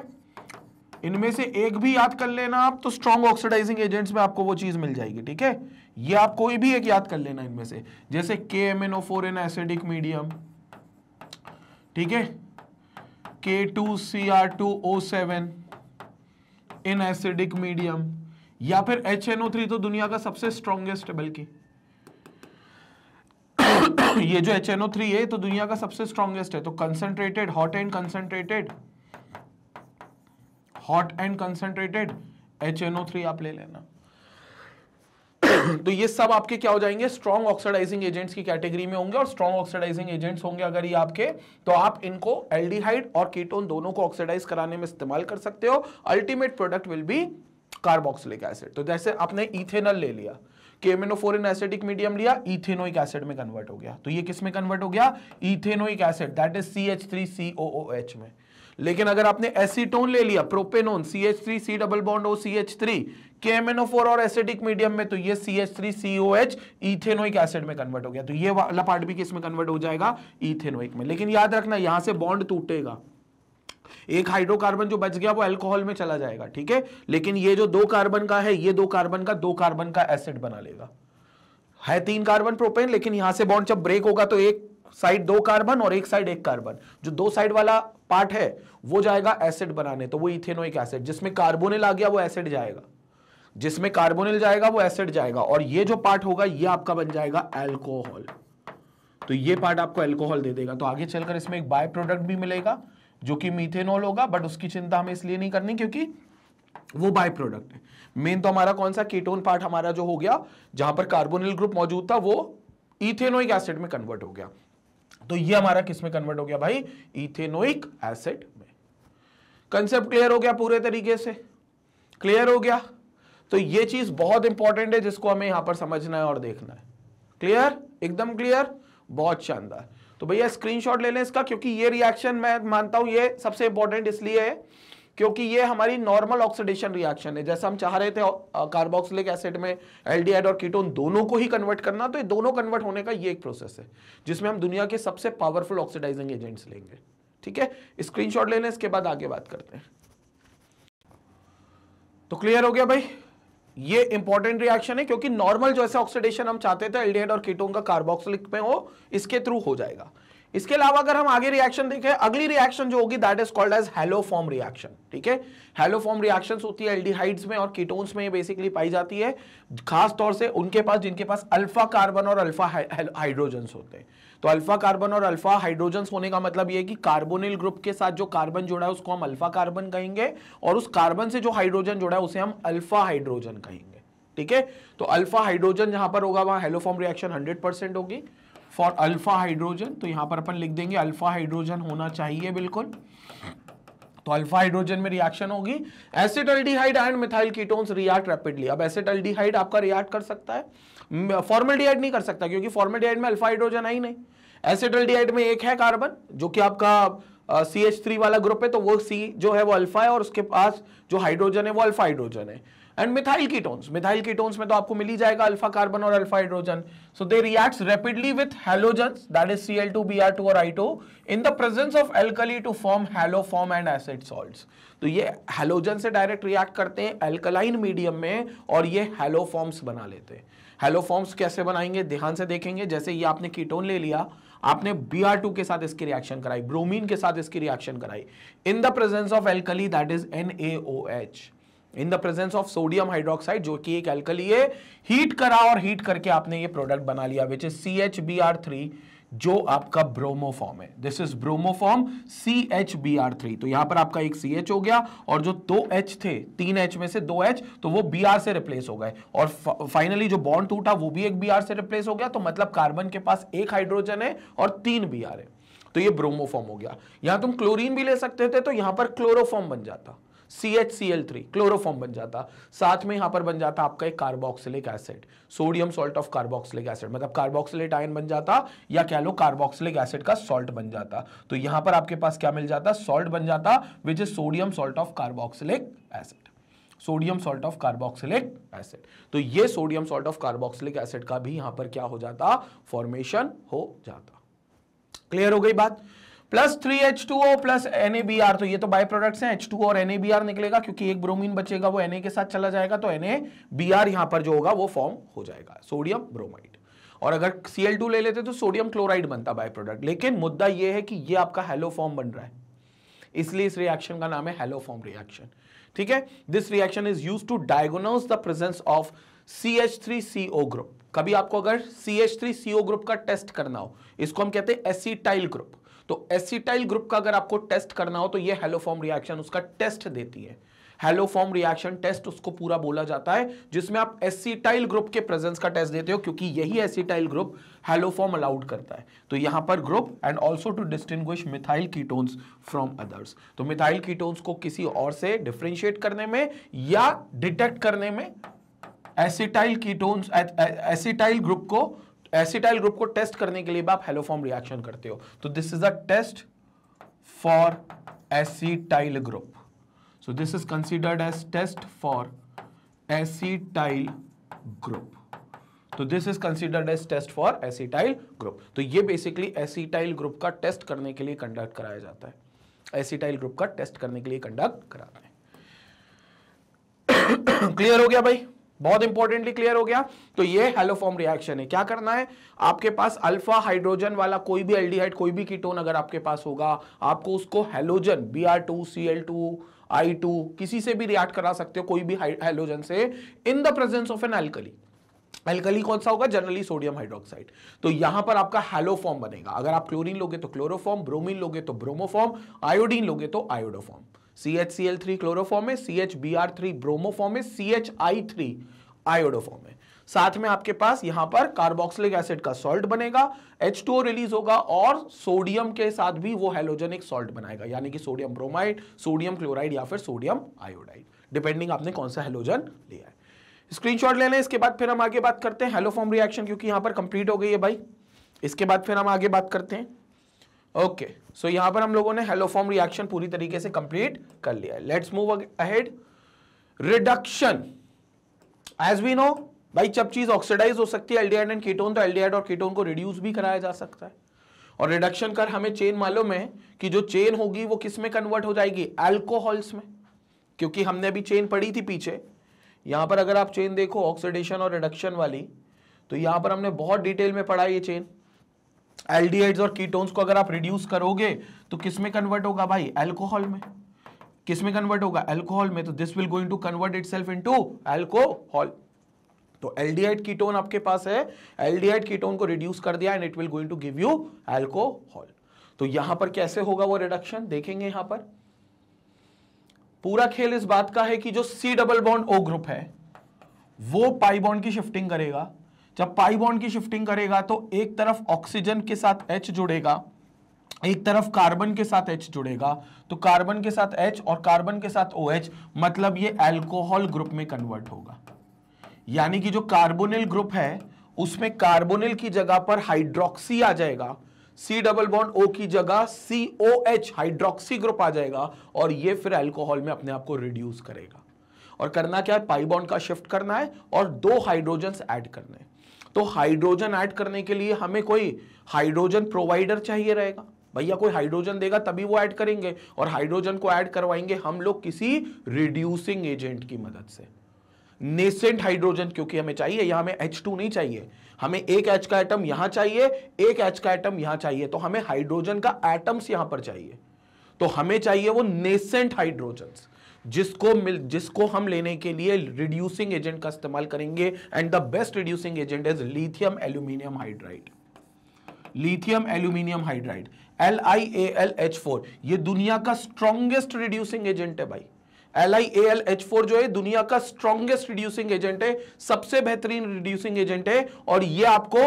इनमें से एक भी याद कर लेना आप तो स्ट्रॉन्ग ऑक्सीडाइजिंग एजेंट्स में आपको वो चीज मिल जाएगी ठीक है ये आप कोई भी एक याद कर लेना इनमें से जैसे K M N O four in acidic medium ठीक है K two C R two O seven in acidic medium या फिर एच एन ओ थ्री तो दुनिया का सबसे स्ट्रॉन्गेस्ट बल्कि ये जो एच एन ओ थ्री है तो दुनिया का सबसे स्ट्रॉन्गेस्ट है तो concentrated hot and concentrated hot and concentrated H three आप ले लेना तो ये सब आपके क्या हो जाएंगे स्ट्रॉन्ग ऑक्सीडाइजिंग एजेंट्स की कैटेगरी में होंगे और स्ट्रॉन्ग ऑक्सीडाइजिंग एजेंट्स होंगे अगर ये आपके तो आप इनको एल्डिहाइड और कीटोन दोनों को ऑक्सीडाइज कराने में इस्तेमाल कर सकते हो ultimate product will be carboxylic acid तो जैसे आपने इथेनल ले लिया केमिनोफोरिन एसिडिक मीडियम लिया इथेनोइक एसिड में कन्वर्ट हो गया तो ये किस में कन्वर्ट हो गया ethanoic acid that is C H three C O O H में लेकिन अगर आपने एसीटोन ले लिया propanone C H three C double bond O C H three K M four और एसिडिक मीडियम में तो ये C H three C O H ethanoic acid में कन्वर्ट हो गया तो ये वाला पार्ट भी किसमें कन्वर्ट हो जाएगा इथेनोइक में लेकिन याद रखना यहां से बॉन्ड टूटेगा एक हाइड्रोकार्बन जो बच गया वो अल्कोहल में चला जाएगा ठीक है लेकिन ये जो दो कार्बन का है ये दो कार्बन का दो कार्बन का एसिड बना लेगा है तीन कार्बन प्रोपेन लेकिन यहां से बॉन्ड जब ब्रेक होगा तो एक साइड दो कार्बन और एक साइड एक कार्बन जो दो साइड वाला पार्ट है वो जाएगा एसिड बनाने तो वो इथेनोइक एसिड जिसमें कार्बोनिल आ गया वो एसिड जाएगा जिसमें कार्बोनिल जाएगा वो एसिड जाएगा और ये जो पार्ट होगा ये आपका बन जाएगा एल्कोहल तो ये पार्ट आपको एल्कोहल दे देगा तो आगे चलकर इसमें एक बाय प्रोडक्ट भी मिलेगा जो कि मीथेनॉल होगा बट उसकी चिंता हमें इसलिए नहीं करनी क्योंकि वो बाय प्रोडक्ट है मेन तो हमारा कौन सा कीटोन पार्ट हमारा जो हो गया जहां पर कार्बोनिल ग्रुप मौजूद था वो इथेनोइक एसिड में कन्वर्ट हो गया तो ये हमारा किसमें कन्वर्ट हो गया भाई इथेनोइक एसिड में कंसेप्ट क्लियर हो गया पूरे तरीके से क्लियर हो गया तो ये चीज बहुत इंपॉर्टेंट है जिसको हमें यहां पर समझना है और देखना है क्लियर एकदम क्लियर बहुत शानदार तो भैया स्क्रीनशॉट ले लें इसका क्योंकि ये रिएक्शन मैं मानता हूं ये सबसे इंपॉर्टेंट इसलिए है क्योंकि ये हमारी नॉर्मल ऑक्सीडेशन रिएक्शन है जैसा हम चाह रहे थे कार्बोक्सिलिक एसिड में एल्डिहाइड और कीटोन दोनों को ही कन्वर्ट करना तो ये दोनों कन्वर्ट होने का ये एक प्रोसेस है जिसमें हम दुनिया के सबसे पावरफुल ऑक्सीडाइजिंग एजेंट्स लेंगे ठीक है स्क्रीन ले लें इसके बाद आगे बात करते हैं तो क्लियर हो गया भाई ये इंपॉर्टेंट रिएक्शन है क्योंकि नॉर्मल जो ऐसा ऑक्सीडेशन हम चाहते थे एल्डिहाइड और कीटोन का कार्बोक्सिलिक में हो इसके थ्रू हो जाएगा इसके अलावा अगर हम आगे रिएक्शन देखें अगली रिएक्शन जो होगी that is called as haloform reaction ठीक है हेलोफॉर्म रिएक्शन होती है एल्डिहाइड्स में और कीटोन्स में बेसिकली पाई जाती है खास तौर से उनके पास जिनके पास अल्फा कार्बन और अल्फा हाइड्रोजन होते हैं तो अल्फा कार्बन और अल्फा हाइड्रोजन होने का मतलब यह कि कार्बोनिल ग्रुप के साथ जो कार्बन जुड़ा है उसको हम अल्फा कार्बन कहेंगे और उस कार्बन से जो हाइड्रोजन जुड़ा है उसे हम अल्फा हाइड्रोजन कहेंगे ठीक है तो अल्फा हाइड्रोजन जहां पर होगा वहां हेलोफॉर्म रिएक्शन 100 परसेंट होगी फॉर अल्फा हाइड्रोजन तो यहां पर अपन लिख देंगे अल्फा हाइड्रोजन होना चाहिए बिल्कुल तो अल्फा हाइड्रोजन में रिएक्शन होगी acid aldehyde and methyl ketones react rapidly अब एसिड अल्डिहाइड आपका रिएक्ट कर सकता है फॉर्मल्डिहाइड नहीं कर सकता क्योंकि फॉर्मल्डिहाइड में अल्फा हाइड्रोजन है ही नहीं एसिड अल्डिहाइड में एक है कार्बन जो कि आपका सी एच थ्री वाला ग्रुप है तो वो सी जो है वो अल्फा है और उसके पास जो हाइड्रोजन है वो अल्फा हाइड्रोजन है and methyl ketones methyl ketones में तो आपको मिल जाएगा अल्फा कार्बन और alpha hydrogen so they reacts rapidly with halogen that is C L two B R two और I two in the presence of alkali to form haloform and acid salt तो ये हेलोजन से डायरेक्ट रिएक्ट करते हैं एल्कलाइन मीडियम में और ये हेलो फॉर्म्स बना लेते हैं हेलो फॉर्म्स कैसे बनाएंगे ध्यान से देखेंगे जैसे ये आपने कीटोन ले लिया आपने बी के साथ इसकी रिएक्शन कराई ब्रोमीन के साथ इसकी रिएक्शन कराई in the presence of alkali that is an in the presence of sodium hydroxide जो कि एक एल्कली है हीट करा और हीट करके आपने ये प्रोडक्ट बना लिया which is C H B R three जो आपका ब्रोमोफॉर्म है this is bromoform C H B R three तो यहां पर आपका एक सी एच हो गया और जो दो एच थे तीन एच में से दो एच तो वो बी आर से रिप्लेस हो गए और फाइनली जो बॉन्ड टूटा वो भी एक बी आर से रिप्लेस हो गया तो मतलब कार्बन के पास एक हाइड्रोजन है और तीन बी आर है तो ये ब्रोमोफॉर्म हो गया यहां तुम क्लोरीन भी ले सकते थे तो यहां पर क्लोरोफॉर्म बन जाता C H C L three chloroform बन जाता साथ में यहां पर बन जाता आपका एक carboxylic acid sodium salt of carboxylic acid मतलब कार्बोक्सिलेट आयन बन जाता या कह लो कार्बोक्सिलिक एसिड का सॉल्ट बन जाता तो यहां पर आपके पास क्या मिल जाता सॉल्ट बन जाता which is sodium salt of carboxylic acid sodium salt of carboxylic acid तो ये sodium salt of carboxylic acid का भी यहां पर क्या हो जाता फॉर्मेशन हो जाता क्लियर हो गई बात plus three H two O plus N A तो ये तो बाई प्रोडक्ट है एच टू और एन निकलेगा क्योंकि एक ब्रोमीन बचेगा वो एन के साथ चला जाएगा तो एन ए बी आर यहां पर जो होगा वो फॉर्म हो जाएगा सोडियम ब्रोमाइड और अगर सी एल टू ले लेते तो सोडियम क्लोराइड बनता बाय प्रोडक्ट लेकिन मुद्दा ये है कि ये आपका हेलो फॉर्म बन रहा है इसलिए इस रिएक्शन का नाम है हेलो फॉर्म रिएक्शन ठीक है this reaction is use to diagnose the presence of C H three C O group कभी आपको अगर C H three C O group का टेस्ट करना हो इसको हम कहते हैं एसीटाइल ग्रुप तो एसिटाइल ग्रुप का अगर आपको टेस्ट करना हो तो यह हेलोफॉर्म रिएक्शन उसका टेस्ट देती है हेलोफॉर्म रिएक्शन टेस्ट उसको पूरा बोला जाता है जिसमें आप एसिटाइल ग्रुप के प्रेजेंस का टेस्ट देते हो क्योंकि यही एसिटाइल ग्रुप हेलोफॉर्म अलाउड करता है तो यहां पर group and also to distinguish methyl ketones from others तो मिथाइल कीटोन्स को किसी और से डिफ्रेंशिएट करने में या डिटेक्ट करने में एसिटाइल कीटोन्स एसिटाइल ग्रुप को एसिटाइल ग्रुप को टेस्ट करने के लिए आप हेलोफॉर्म रिएक्शन करते हो तो this is a test for acetyl group so this is considered as test for acetyl group तो this is considered as test for acetyl group तो ये बेसिकली एसिटाइल ग्रुप का टेस्ट करने के लिए कंडक्ट कराया जाता है एसिटाइल ग्रुप का टेस्ट करने के लिए कंडक्ट कराते हैं क्लियर हो गया भाई बहुत इंपॉर्टेंटली क्लियर हो गया तो ये हेलोफॉर्म रिएक्शन है क्या करना है आपके पास अल्फा हाइड्रोजन वाला कोई भी एल्डिहाइड कोई भी कीटोन अगर आपके पास होगा आपको उसको halogen B R two C L two I two किसी से भी रिएक्ट करा सकते हो कोई भी हेलोजन से in the presence of an alkali alkali कौन सा होगा जनरली सोडियम हाइड्रोक्साइड तो यहां पर आपका हेलोफॉर्म बनेगा अगर आप क्लोरीन लोगे तो क्लोरोफॉर्म ब्रोमीन लोगे तो ब्रोमोफॉर्म आयोडीन लोगे तो iodoform C H C L three chloroform है C H B R three bromoform है C H I three iodoform है साथ में आपके पास यहां पर कार्बोक्सिलिक एसिड का सॉल्ट बनेगा एच टू रिलीज होगा और सोडियम के साथ भी वो हेलोजेनिक सॉल्ट बनाएगा यानी कि सोडियम ब्रोमाइड सोडियम क्लोराइड या फिर सोडियम आयोडाइड डिपेंडिंग आपने कौन सा हेलोजन लिया है स्क्रीनशॉट लेना इसके बाद फिर हम आगे बात करते हैं हेलोफॉर्म रिएक्शन क्योंकि यहां पर कंप्लीट हो गई है भाई इसके बाद फिर हम आगे बात करते हैं ओके सो यहां पर हम लोगों ने हेलोफॉर्म रिएक्शन पूरी तरीके से कंप्लीट कर लिया let's move ahead reduction as we know भाई जब चीज ऑक्सीडाइज हो सकती है एल्डिहाइड एंड कीटोन तो एल्डिहाइड और कीटोन को रिड्यूस भी कराया जा सकता है और रिडक्शन कर हमें चेन मालूम है कि जो चेन होगी वो किस में कन्वर्ट हो जाएगी एल्कोहल्स में क्योंकि हमने अभी चेन पड़ी थी पीछे यहां पर अगर आप चेन देखो ऑक्सीडेशन और रिडक्शन वाली तो यहां पर हमने बहुत डिटेल में पढ़ा ये चेन एल्डिहाइड्स और कीटोन्स को अगर आप रिड्यूस करोगे तो किस में कन्वर्ट होगा भाई एल्कोहल में किस में कन्वर्ट होगा एल्कोहल में तो this will going to convert itself alcohol तो एल्डिहाइड कीटोन आपके पास है एल्डिहाइड कीटोन को रिड्यूस कर दिया and it will going to give you alcohol तो यहां पर कैसे होगा वो रिडक्शन देखेंगे यहां पर पूरा खेल इस बात का है कि जो C double bond O group है वो पाई बॉन्ड की शिफ्टिंग करेगा जब पाई बॉन्ड की शिफ्टिंग करेगा तो एक तरफ ऑक्सीजन के साथ एच जुड़ेगा एक तरफ कार्बन के साथ एच जुड़ेगा तो कार्बन के साथ एच और कार्बन के साथ ओ OH मतलब ये एल्कोहल ग्रुप में कन्वर्ट होगा यानी कि जो कार्बोनिल ग्रुप है उसमें कार्बोनिल की जगह पर हाइड्रोक्सी आ जाएगा सी डबल बॉन्ड ओ की जगह C O H hydroxy group आ जाएगा और ये फिर अल्कोहल में अपने आप को रिड्यूस करेगा और करना क्या है पाई बॉन्ड का शिफ्ट करना है और दो हाइड्रोजन ऐड करने हैं तो हाइड्रोजन ऐड करने के लिए हमें कोई हाइड्रोजन प्रोवाइडर चाहिए रहेगा भैया कोई हाइड्रोजन देगा तभी वो ऐड करेंगे और हाइड्रोजन को ऐड करवाएंगे हम लोग किसी रिड्यूसिंग एजेंट की मदद से नेसेंट हाइड्रोजन क्योंकि हमें चाहिए यहां हमें टू नहीं चाहिए हमें एक एच का एटम यहां चाहिए एक एच का एटम यहां चाहिए तो हमें हाइड्रोजन का एटम्स यहां पर चाहिए तो हमें चाहिए वो नेसेंट हाइड्रोजन्स जिसको मिल जिसको हम लेने के लिए रिड्यूसिंग एजेंट का इस्तेमाल करेंगे and the best reducing agent is lithium aluminium hydride lithium aluminium hydride L I A L H four यह दुनिया का स्ट्रॉन्गेस्ट रिड्यूसिंग एजेंट है भाई L I A L H four जो है दुनिया का स्ट्रॉन्गेस्ट रिड्यूसिंग एजेंट है सबसे बेहतरीन रिड्यूसिंग एजेंट है और यह आपको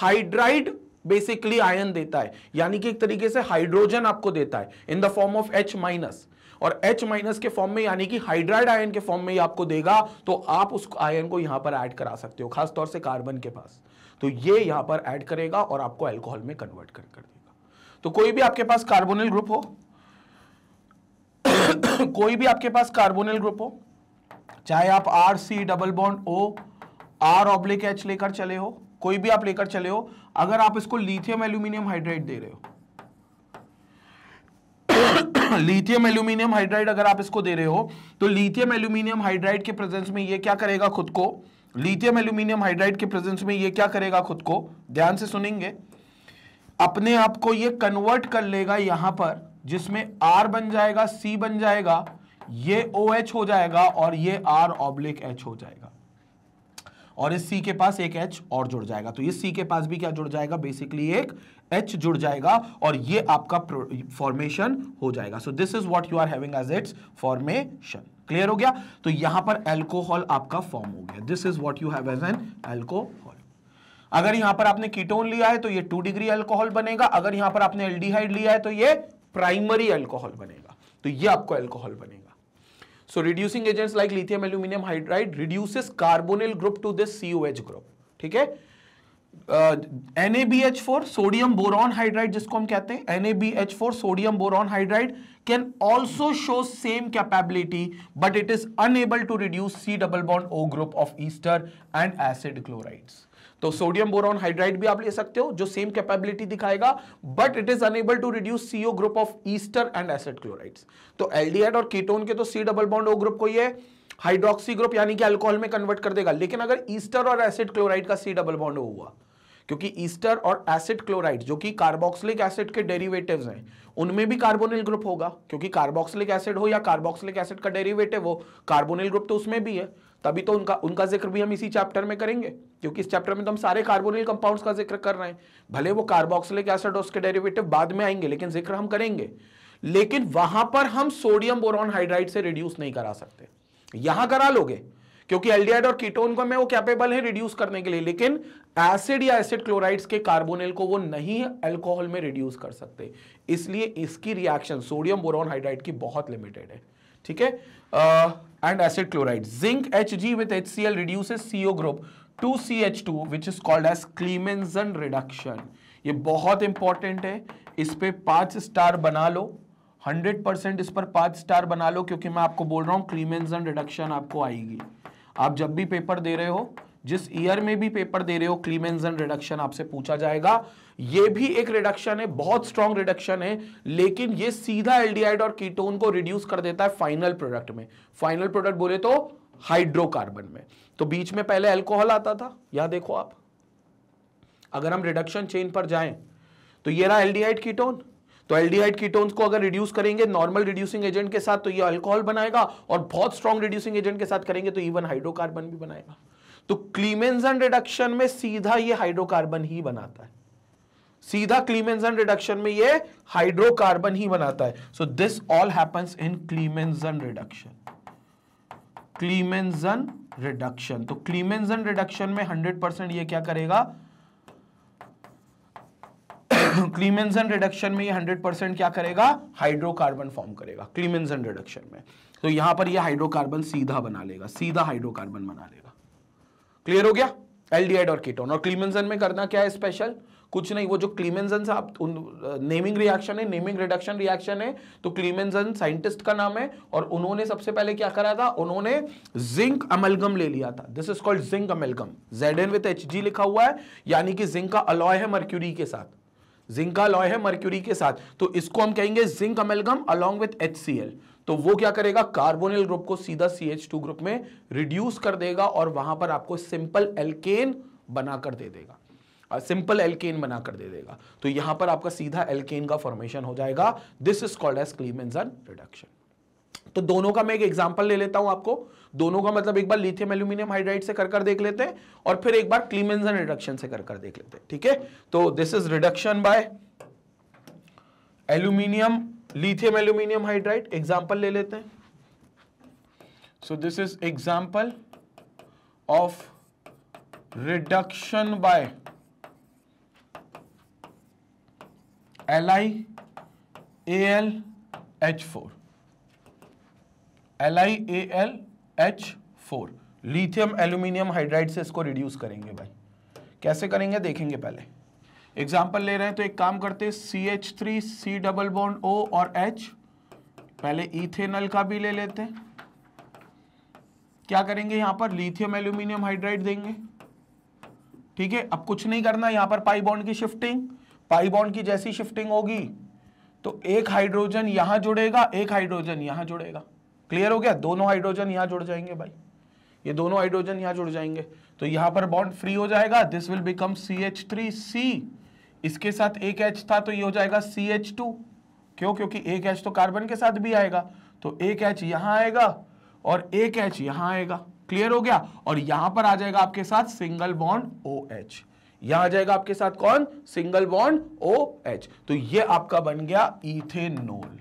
हाइड्राइड बेसिकली आयन देता है यानी कि एक तरीके से हाइड्रोजन आपको देता है in the form of H minus और एच माइनस के फॉर्म में यानी कि हाइड्राइड आयन के फॉर्म में आपको देगा तो आप उस आयन को यहां पर ऐड करा सकते हो खासतौर से कार्बन के पास तो ये यहां पर ऐड करेगा और आपको एल्कोहल में कन्वर्ट कर कर देगा तो कोई भी आपके पास कार्बोनिल ग्रुप हो कोई भी आपके पास कार्बोनिल ग्रुप हो चाहे आप R C double bond O R oblique H लेकर चले हो कोई भी आप लेकर चले हो अगर आप इसको लिथियम एल्यूमिनियम हाइड्रेट दे रहे हो लिथियम एल्यूमिनियम हाइड्राइड अगर आप इसको दे रहे हो तो लिथियम एल्यूमिनियम हाइड्राइड के प्रेजेंस में ये क्या करेगा खुद को लिथियम एल्यूमिनियम हाइड्राइड के प्रेजेंस में ये क्या करेगा खुद को ध्यान से सुनेंगे अपने आप को ये कन्वर्ट कर लेगा यहां पर जिसमें आर बन जाएगा सी बन जाएगा ये ओ OH एच हो जाएगा और ये आर ऑब्लिक एच हो जाएगा और इस सी के पास एक एच और जुड़ जाएगा तो इस सी के पास भी क्या जुड़ जाएगा बेसिकली एक एच जुड़ जाएगा और ये आपका फॉर्मेशन हो जाएगा so this is what you are having as it's formation clear हो गया तो यहां पर एल्कोहल आपका फॉर्म हो गया this is what you have as an alcohol अगर यहां पर आपने कीटोन लिया है तो ये टू डिग्री एल्कोहल बनेगा अगर यहां पर आपने एल्डिहाइड लिया है तो ये प्राइमरी एल्कोहल बनेगा तो ये आपको एल्कोहल बनेगा so reducing agents like lithium aluminium hydride reduces carbonyl group to this COH group ठीक है N A B H four sodium boron hydride जिसको हम कहते हैं N A B H four sodium boron hydride can also show same capability but it is unable to reduce C double bond O group of ester and acid chlorides तो सोडियम बोरॉन हाइड्राइड भी आप ले सकते हो जो सेम कैपेबिलिटी दिखाएगा but it is unable to reduce C O group of ester and acid chlorides तो एल और कीटोन के तो C double bond O group को है हाइड्रोक्सी ग्रुप यानी कि अल्कोहल में कन्वर्ट कर देगा लेकिन अगर ईस्टर और एसिड क्लोराइड का सी डबल बॉन्ड हुआ क्योंकि ईस्टर और एसिड क्लोराइड जो कि कार्बोक्सिलिक एसिड के डेरिवेटिव्स हैं उनमें भी कार्बोनिल ग्रुप होगा क्योंकि कार्बोक्सिलिक एसिड हो या कार्बोक्सिलिक एसिड का डेरिवेटिव हो कार्बोनिल ग्रुप तो उसमें भी है तभी तो उनका उनका जिक्र भी हम इसी चैप्टर में करेंगे क्योंकि इस चैप्टर में तो हम सारे कार्बोनिल कंपाउंड्स का जिक्र कर रहे हैं भले वो कार्बोक्सिलिक एसिड उसके डेरिवेटिव बाद में आएंगे लेकिन जिक्र हम करेंगे लेकिन वहां पर हम सोडियम बोरॉन हाइड्राइड से रिड्यूस नहीं करा सकते यहां करा लोगे क्योंकि एल्डिहाइड और कीटोन को मैं वो कैपेबल है रिड्यूस करने के लिए लेकिन एसिड या एसिड क्लोराइड्स के कार्बोनिल को वो नहीं अल्कोहल में रिड्यूस कर सकते इसलिए इसकी रिएक्शन सोडियम बोरॉन हाइड्राइड की बहुत लिमिटेड है ठीक है and acid chloride. Zinc Hg with HCl reduces CO group to CH2 which is called as Clemensen reduction. ये बहुत इंपॉर्टेंट है इस पर पांच स्टार बना लो 100% इस पर पांच स्टार बना लो क्योंकि मैं आपको बोल रहा हूँ क्लीमेंजन रिडक्शन आपको आएगी आप जब भी पेपर दे रहे हो जिस ईयर में भी पेपर दे रहे हो क्लीमेंस एंड रिडक्शन आपसे पूछा जाएगा ये भी एक रिडक्शन है बहुत स्ट्रॉन्ग रिडक्शन है लेकिन ये सीधा एल्डिहाइड और कीटोन को रिड्यूस कर देता है फाइनल प्रोडक्ट में फाइनल प्रोडक्ट बोले तो हाइड्रोकार्बन में तो बीच में पहले एल्कोहल आता था यहां देखो आप अगर हम रिडक्शन चेन पर जाए तो ये रहा एलडीआईड कीटोन तो एलडीआईड कीटोन को अगर रिड्यूस करेंगे नॉर्मल रिड्यूसिंग एजेंट के साथ तो ये अल्कोहल बनाएगा और बहुत स्ट्रॉन्ग रिड्यूसिंग एजेंट के साथ करेंगे तो इवन हाइड्रोकार्बन भी बनाएगा तो क्लीमेंजन रिडक्शन में सीधा ये हाइड्रोकार्बन ही बनाता है सीधा क्लीमेंजन रिडक्शन में ये हाइड्रोकार्बन ही बनाता है so this all happens in Clemmensen reduction Clemmensen reduction तो क्लीमेंजन रिडक्शन में 100 परसेंट यह क्या करेगा क्लीमेंजन रिडक्शन में ये 100 परसेंट क्या करेगा हाइड्रोकार्बन फॉर्म करेगा क्लीमेंजन रिडक्शन में तो यहां पर ये हाइड्रोकार्बन सीधा बना लेगा सीधा हाइड्रोकार्बन बना लेगा क्लियर हो गया एल्डिहाइड और कीटोन और क्लीमेंजन में करना क्या है स्पेशल कुछ नहीं वो जो क्लीमेंजन आप उन नेमिंग रिएक्शन है नेमिंग रिडक्शन रिएक्शन है तो क्लीमेंजन साइंटिस्ट का नाम है और उन्होंने सबसे पहले क्या करा था उन्होंने जिंक अमलगम ले लिया था this is called zinc amalgam Z N with H G लिखा हुआ है यानी कि जिंक का अलॉय है मर्क्यूरी के साथ जिंक का अलॉय है मर्क्यूरी के साथ तो इसको हम कहेंगे zinc amalgam along with H C L तो वो क्या करेगा कार्बोनिल ग्रुप को सीधा सी ग्रुप में रिड्यूस कर देगा और वहां पर आपको सिंपल एल्केन बनाकर दे देगा सिंपल एल्केन बनाकर दे देगा तो यहां पर आपका सीधा एल्केन का फॉर्मेशन हो जाएगा this is called as Clemmensen reduction तो दोनों का मैं एक एग्जांपल ले लेता हूं आपको दोनों का मतलब एक बार लिथियम एल्यूमिनियम हाइड्राइड से कर कर देख लेते हैं और फिर एक बार क्लीमेंजन रिडक्शन से कर कर देख लेते हैं ठीक है तो this is reduction by aluminium lithium aluminium hydride example ले लेते हैं so this is example of reduction by L I A L H four L I A L H four lithium aluminium hydride से इसको रिड्यूस करेंगे भाई कैसे करेंगे देखेंगे पहले एग्जाम्पल ले रहे हैं तो एक काम करते C H three C double bond O और एच पहले इथेनल का भी ले लेते हैं क्या करेंगे यहां पर लिथियम एल्यूमिनियम हाइड्राइड देंगे ठीक है अब कुछ नहीं करना यहां पर पाई बॉन्ड की शिफ्टिंग पाई बॉन्ड की जैसी शिफ्टिंग होगी तो एक हाइड्रोजन यहां जुड़ेगा एक हाइड्रोजन यहां जुड़ेगा क्लियर हो गया दोनों हाइड्रोजन यहां जुड़ जाएंगे भाई ये दोनों हाइड्रोजन यहां जुड़ जाएंगे तो यहां पर बॉन्ड फ्री हो जाएगा this will become C H three C इसके साथ एक एच था तो ये हो जाएगा सी एच टू क्यों क्योंकि एक एच तो कार्बन के साथ भी आएगा तो एक एच यहां आएगा और एक एच यहां आएगा क्लियर हो गया और यहां पर आ जाएगा आपके साथ सिंगल बॉन्ड ओ एच यहां आ जाएगा आपके साथ कौन सिंगल बॉन्ड ओ एच तो ये आपका बन गया इथेनोल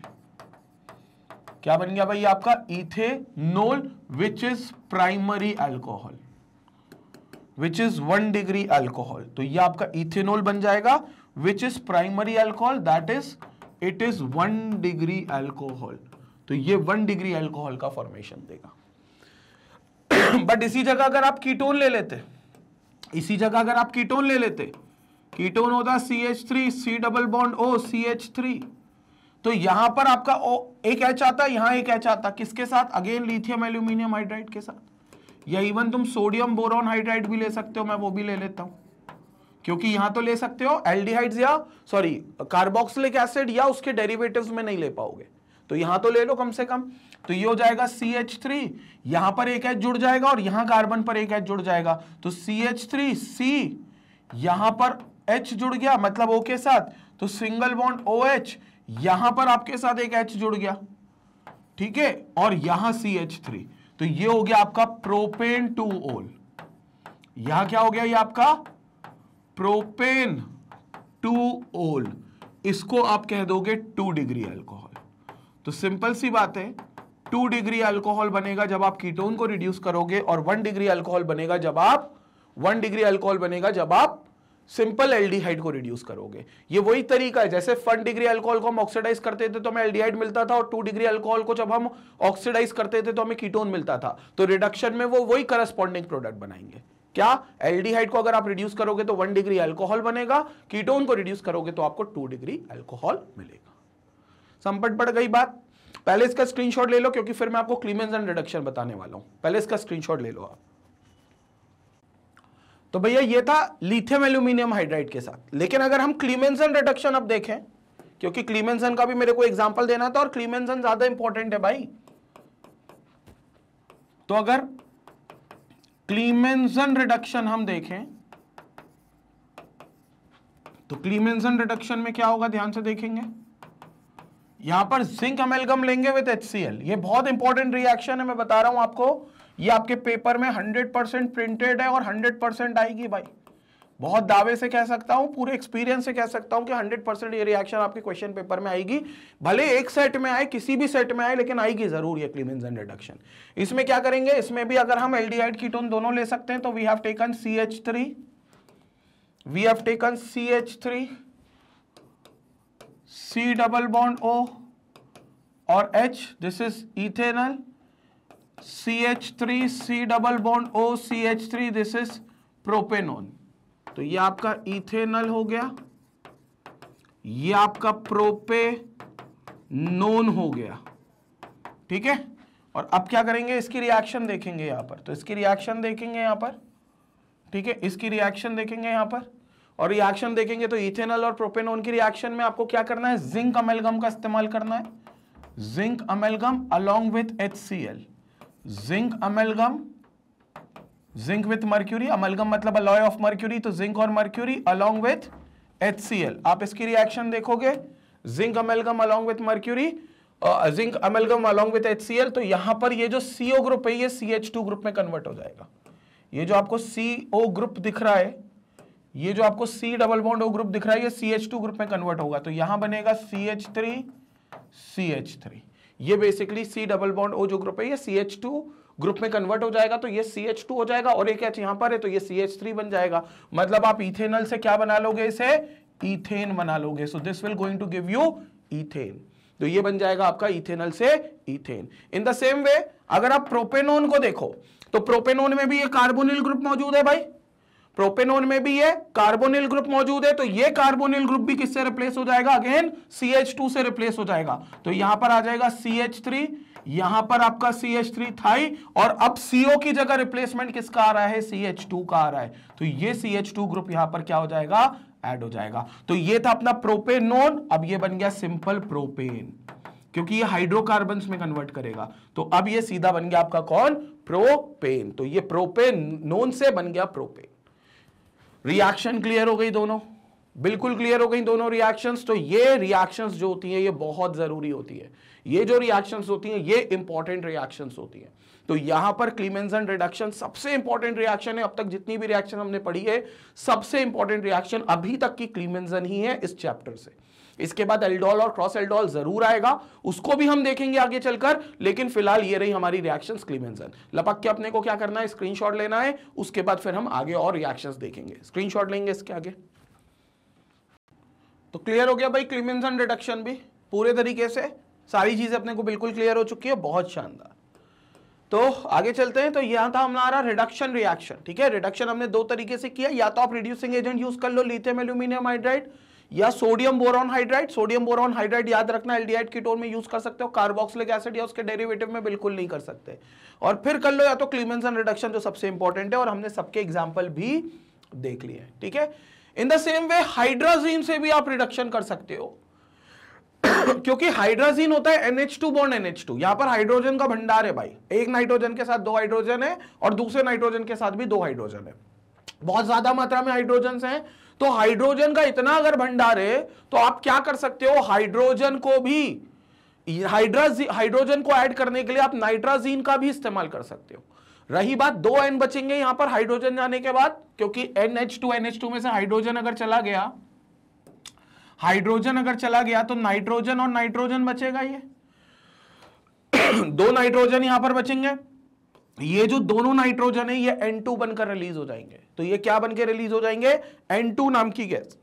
क्या बन गया भाई आपका ethanol which is primary alcohol which is one degree alcohol तो ये आपका इथेनॉल बन जाएगा which is primary alcohol that is it is one degree alcohol तो ये वन डिग्री अल्कोहल का फॉर्मेशन देगा बट इसी जगह अगर आप कीटोन ले लेते इसी जगह अगर आप कीटोन ले लेते कीटोन होता C H three C double bond O C H three तो यहां पर आपका ओ एक एच आता यहां एक एच आता किसके साथ अगेन लिथियम एल्यूमिनियम हाइड्राइड के साथ या इवन तुम सोडियम बोरॉन हाइड्राइड भी ले सकते हो मैं वो भी ले लेता हूं क्योंकि यहां तो ले सकते हो एल्डिहाइड्स या सॉरी कार्बोक्सिलिक एसिड या उसके डेरिवेटिव्स में नहीं ले पाओगे तो यहां तो ले लो कम से कम तो ये हो जाएगा सी एच थ्री यहां पर एक एच जुड़ जाएगा और यहां कार्बन पर एक एच जुड़ जाएगा तो सी एच थ्री सी यहां पर एच जुड़ गया मतलब ओ के साथ तो सिंगल बॉन्ड ओ एच यहां पर आपके साथ एक एच जुड़ गया ठीक है और यहां सी एच थ्री तो ये हो गया आपका प्रोपेन टू ओल यहां क्या हो गया ये आपका प्रोपेन टू ओल इसको आप कह दोगे टू डिग्री अल्कोहल तो सिंपल सी बात है टू डिग्री अल्कोहल बनेगा जब आप कीटोन को रिड्यूस करोगे और वन डिग्री अल्कोहल बनेगा जब आप वन डिग्री अल्कोहल बनेगा जब आप सिंपल एल्डिहाइड को रिड्यूस करोगे ये वही तरीका है जैसे फन डिग्री अल्कोहल को हम ऑक्सीडाइज करते थे तो हमें एल्डिहाइड मिलता था और टू डिग्री अल्कोहल को जब हम ऑक्सीडाइज करते थे तो हमें कीटोन मिलता था तो रिडक्शन में वो वही करस्पॉन्डिंग प्रोडक्ट बनाएंगे क्या एल्डिहाइड को अगर आप रिड्यूस करोगे तो वन डिग्री अल्कोहल बनेगा कीटोन को रिड्यूस करोगे तो आपको टू डिग्री अल्कोहल मिलेगा संपट पड़ गई बात पहले इसका स्क्रीनशॉट ले लो क्योंकि फिर मैं आपको क्लीमेंस एंड रिडक्शन बताने वाला हूं पहले इसका स्क्रीनशॉट ले लो आप तो भैया ये था लिथियम एल्यूमिनियम हाइड्राइड के साथ लेकिन अगर हम क्लीमेंसन रिडक्शन अब देखें क्योंकि क्लीमेंसन का भी मेरे को एग्जाम्पल देना था और क्लीमेंसन ज्यादा इंपॉर्टेंट है भाई तो अगर क्लीमेंसन रिडक्शन हम देखें तो क्लीमेंसन रिडक्शन में क्या होगा ध्यान से देखेंगे यहां पर जिंक अमेलगम लेंगे विथ एच ये बहुत इंपॉर्टेंट रिएक्शन है मैं बता रहा हूं आपको ये आपके पेपर में परसेंट प्रिंटेड है और परसेंट आएगी भाई बहुत दावे से कह सकता हूं पूरे एक्सपीरियंस से कह सकता हूं कि 100% ये रिएक्शन आपके क्वेश्चन पेपर में आएगी भले एक सेट में आए किसी भी सेट में आए लेकिन आएगी जरूर ये क्लीमेंस एंड रिडक्शन इसमें क्या करेंगे इसमें भी अगर हम एल्डिहाइड कीटोन दोनों ले सकते हैं तो we have taken C H three we have taken C H three C double bond O और H this is ethanal CH3 C double bond O CH3 this is propanone तो ये आपका इथेनल हो गया ये आपका प्रोपे नोन हो गया ठीक है और अब क्या करेंगे इसकी रिएक्शन देखेंगे यहां पर तो इसकी रिएक्शन देखेंगे यहां पर ठीक है इसकी रिएक्शन देखेंगे यहां पर और रिएक्शन देखेंगे तो इथेनल और प्रोपेनोन की रिएक्शन में आपको क्या करना है जिंक अमेलगम का इस्तेमाल करना है zinc amalgam along with H C L zinc amalgam zinc with mercury amalgam मतलब अलॉय ऑफ मर्क्यूरी तो जिंक और मर्क्यूरी अलोंग विथ एल आप इसकी रिएक्शन देखोगे zinc amalgam along with mercury zinc amalgam along with HCl तो यहां पर ये जो सीओ ग्रुप है ये टू ग्रुप में कन्वर्ट हो जाएगा ये जो आपको सीओ ग्रुप दिख रहा है ये जो आपको C double bond O group दिख रहा है ये CH2 ग्रुप में कन्वर्ट होगा तो यहां बनेगा CH3 CH3 ये basically C double bond O जो ग्रुप है ये सी एच टू ग्रुप में कन्वर्ट हो जाएगा तो ये सी एच टू हो जाएगा और एक एच यहां पर है तो ये सी एच थ्री बन जाएगा मतलब आप इथेनल से क्या बना लोगे इसे इथेन बना लोगे so this will going to give you ethane तो ये बन जाएगा आपका इथेनल से ethane in the same way अगर आप प्रोपेनोन को देखो तो प्रोपेनोन में भी ये कार्बोनिल ग्रुप मौजूद है भाई प्रोपेनोन में भी ये कार्बोनिल ग्रुप मौजूद है तो ये कार्बोनिल ग्रुप भी किससे रिप्लेस हो जाएगा अगेन टू से रिप्लेस हो जाएगा तो यहां पर आ जाएगा CH3 यहां पर आपका थ्री था और अब CO की जगह रिप्लेसमेंट किसका आ रहा है टू का आ रहा है तो ये टू ग्रुप यहां पर क्या हो जाएगा ऐड हो जाएगा तो ये था अपना प्रोपेनोन अब ये बन गया सिंपल प्रोपेन क्योंकि ये हाइड्रोकार्बन में कन्वर्ट करेगा तो अब ये सीधा बन गया आपका कौन प्रोपेन तो ये प्रोपेन नोन से बन गया प्रोपेन रिएक्शन क्लियर हो गई दोनों बिल्कुल क्लियर हो गई दोनों रिएक्शंस तो ये रिएक्शंस जो होती हैं ये बहुत ज़रूरी होती है ये जो रिएक्शंस होती हैं ये इंपॉर्टेंट रिएक्शंस होती हैं तो यहां पर क्लीमेंसन रिडक्शन सबसे इंपॉर्टेंट रिएक्शन है अब तक जितनी भी रिएक्शन हमने पढ़ी है सबसे इंपॉर्टेंट रिएक्शन अभी तक की क्लीमेंसन ही है इस चैप्टर से इसके बाद एल्डोल और क्रॉस एल्डोल जरूर आएगा उसको भी हम देखेंगे आगे चलकर लेकिन फिलहाल ये रही हमारी रिएक्शन क्लीमेंजन लपक के अपने को क्या करना है स्क्रीन लेना है उसके बाद फिर हम आगे और रिएक्शन देखेंगे स्क्रीन लेंगे इसके आगे तो क्लियर हो गया भाई क्लीमेंजन रिडक्शन भी पूरे तरीके से सारी चीजें अपने को बिल्कुल क्लियर हो चुकी है बहुत शानदार तो आगे चलते हैं तो यहां था हमारा रिडक्शन रिएक्शन ठीक है रिडक्शन हमने दो तरीके से किया या तो आप रिड्यूसिंग एजेंट यूज कर लो लिथियम एल्यूमिनियम हाइड्राइड या sodium boron hydride sodium boron hydride याद रखना एल्डिहाइड टोन में यूज कर सकते हो कार्बोक्सिलिक एसिड या उसके डेरिवेटिव में बिल्कुल नहीं कर सकते और फिर कर लो या तो क्लीमेंसन रिडक्शन जो सबसे इंपॉर्टेंट है और हमने सबके एग्जाम्पल भी देख लिए ठीक है in the same way hydrazine से भी आप रिडक्शन कर सकते हो क्योंकि हाइड्राजीन होता है NH2 टू बॉन्ड NH2 यहां पर हाइड्रोजन का भंडार है भाई एक नाइट्रोजन के साथ दो हाइड्रोजन है और दूसरे नाइट्रोजन के साथ भी दो हाइड्रोजन है बहुत ज्यादा मात्रा में हाइड्रोजन हैं तो हाइड्रोजन का इतना अगर भंडार है तो आप क्या कर सकते हो हाइड्रोजन को भी हाइड्राजी हाइड्रोजन को ऐड करने के लिए आप नाइट्राजीन का भी इस्तेमाल कर सकते हो रही बात दो एन बचेंगे यहां पर हाइड्रोजन जाने के बाद क्योंकि टू एन एच टू में से हाइड्रोजन अगर चला गया हाइड्रोजन अगर चला गया तो नाइट्रोजन और नाइट्रोजन बचेगा ये दो नाइट्रोजन यहां पर बचेंगे ये जो दोनों नाइट्रोजन है ये N2 बनकर रिलीज हो जाएंगे तो ये क्या बनकर रिलीज हो जाएंगे N2 नाम की गैस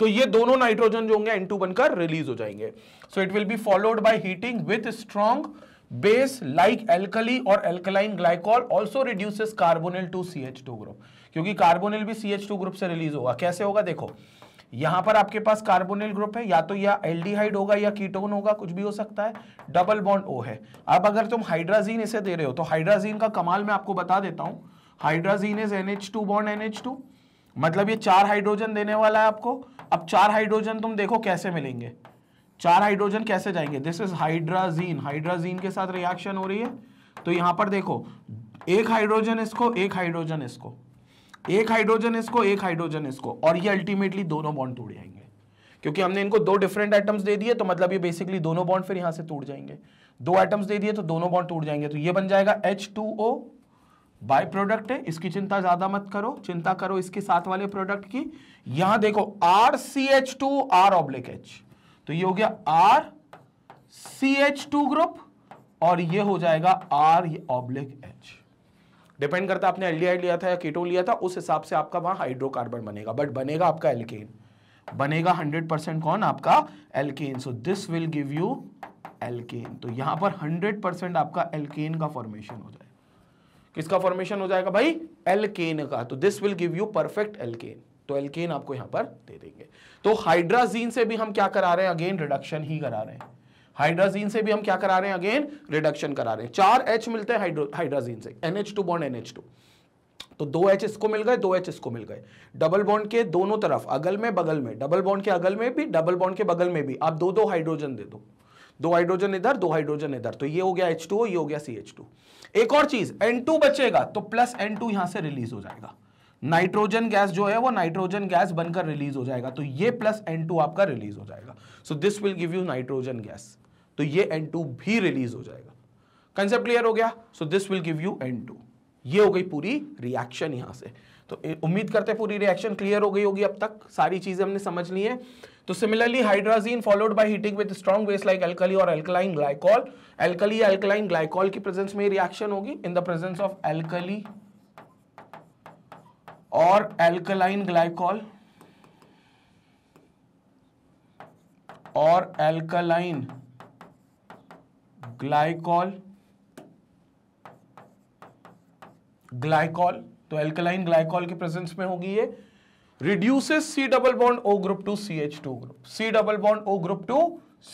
तो ये दोनों नाइट्रोजन जो होंगे N2 बनकर रिलीज हो जाएंगे so it will be followed by heating with strong base like alkali और alkaline glycol also reduces carbonyl to C H two group क्योंकि कार्बोनिल भी सी एच टू ग्रुप से रिलीज होगा कैसे होगा देखो यहां पर आपके पास कार्बोनिल ग्रुप है या तो यह एल्डिहाइड होगा या कीटोन होगा कुछ भी हो सकता है डबल बॉन्ड ओ है अब अगर तुम हाइड्राजीन इसे दे रहे हो तो हाइड्राजीन का कमाल मैं आपको बता देता हूं hydrazine is N H two bond N H two मतलब ये चार हाइड्रोजन देने वाला है आपको अब चार हाइड्रोजन तुम देखो कैसे मिलेंगे चार हाइड्रोजन कैसे जाएंगे दिस इज हाइड्राजीन हाइड्राजीन के साथ रिएक्शन हो रही है तो यहां पर देखो एक हाइड्रोजन इसको एक हाइड्रोजन इसको एक हाइड्रोजन इसको एक हाइड्रोजन इसको और ये अल्टीमेटली दोनों बॉन्ड टूट जाएंगे क्योंकि हमने इनको दो डिफरेंट आइटम्स दे दिए तो मतलब ये बेसिकली दोनों बॉन्ड फिर यहां से टूट जाएंगे दो आइटम्स दे दिए तो दोनों बॉन्ड टूट जाएंगे तो ये बन जाएगा H two O by product है इसकी चिंता ज्यादा मत करो चिंता करो इसके साथ वाले प्रोडक्ट की यहां देखो R C H two R oblique H तो ये हो गया R C H two group और ये हो जाएगा आर ऑब्लिक एच डिपेंड करता है आपने एल लिया था या कीटो लिया था उस हिसाब से आपका वहाँ हाइड्रोकार्बन बनेगा बट बनेगा आपका एल्केन बनेगा 100 परसेंट कौन आपका alkane so this will give you alkane तो यहाँ पर 100 परसेंट आपका एल्केन का फॉर्मेशन हो जाए किसका फॉर्मेशन हो जाएगा भाई एल्केन का तो this will give you perfect alkane तो एल्केन आपको यहाँ पर दे देंगे तो हाइड्राजीन से भी हम क्या करा रहे हैं अगेन रिडक्शन ही करा रहे हैं हाइड्राजीन से भी हम क्या करा रहे हैं अगेन रिडक्शन करा रहे हैं चार एच मिलते हैं हाइड्राजीन से NH two bond NH two तो दो एच इसको मिल गए दो एच इसको मिल गए डबल बॉन्ड के दोनों तरफ अगल में बगल में डबल बॉन्ड के अगल में भी डबल बॉन्ड के बगल में भी आप दो दो हाइड्रोजन दे दो दो हाइड्रोजन इधर दो हाइड्रोजन इधर तो ये हो गया एच टू ये हो गया सी एच टू एक और चीज एन टू बचेगा तो प्लस एन टू यहां से रिलीज हो जाएगा नाइट्रोजन गैस जो है वो नाइट्रोजन गैस बनकर रिलीज हो जाएगा तो ये प्लस एन टू आपका रिलीज हो जाएगा so this will give you nitrogen gas तो ये N2 भी रिलीज हो जाएगा कंसेप्ट क्लियर हो गया so this will give you N2 ये हो गई पूरी रिएक्शन यहां से तो उम्मीद करते हैं पूरी रिएक्शन क्लियर हो गई होगी अब तक सारी चीजें हमने समझ ली है तो similarly hydrazine followed by heating with strong वेस्ट लाइक एल्कली और alkaline glycol alkali alkaline glycol की प्रेजेंस में रिएक्शन होगी in the presence of alkali और एल्कलाइन ग्लाइकॉल और एल्कलाइन ग्लाइकॉल ग्लाइकॉल तो एल्कलाइन ग्लाइकॉल के प्रेजेंस में होगी ये reduces C double bond O group to C H two group C double bond O group to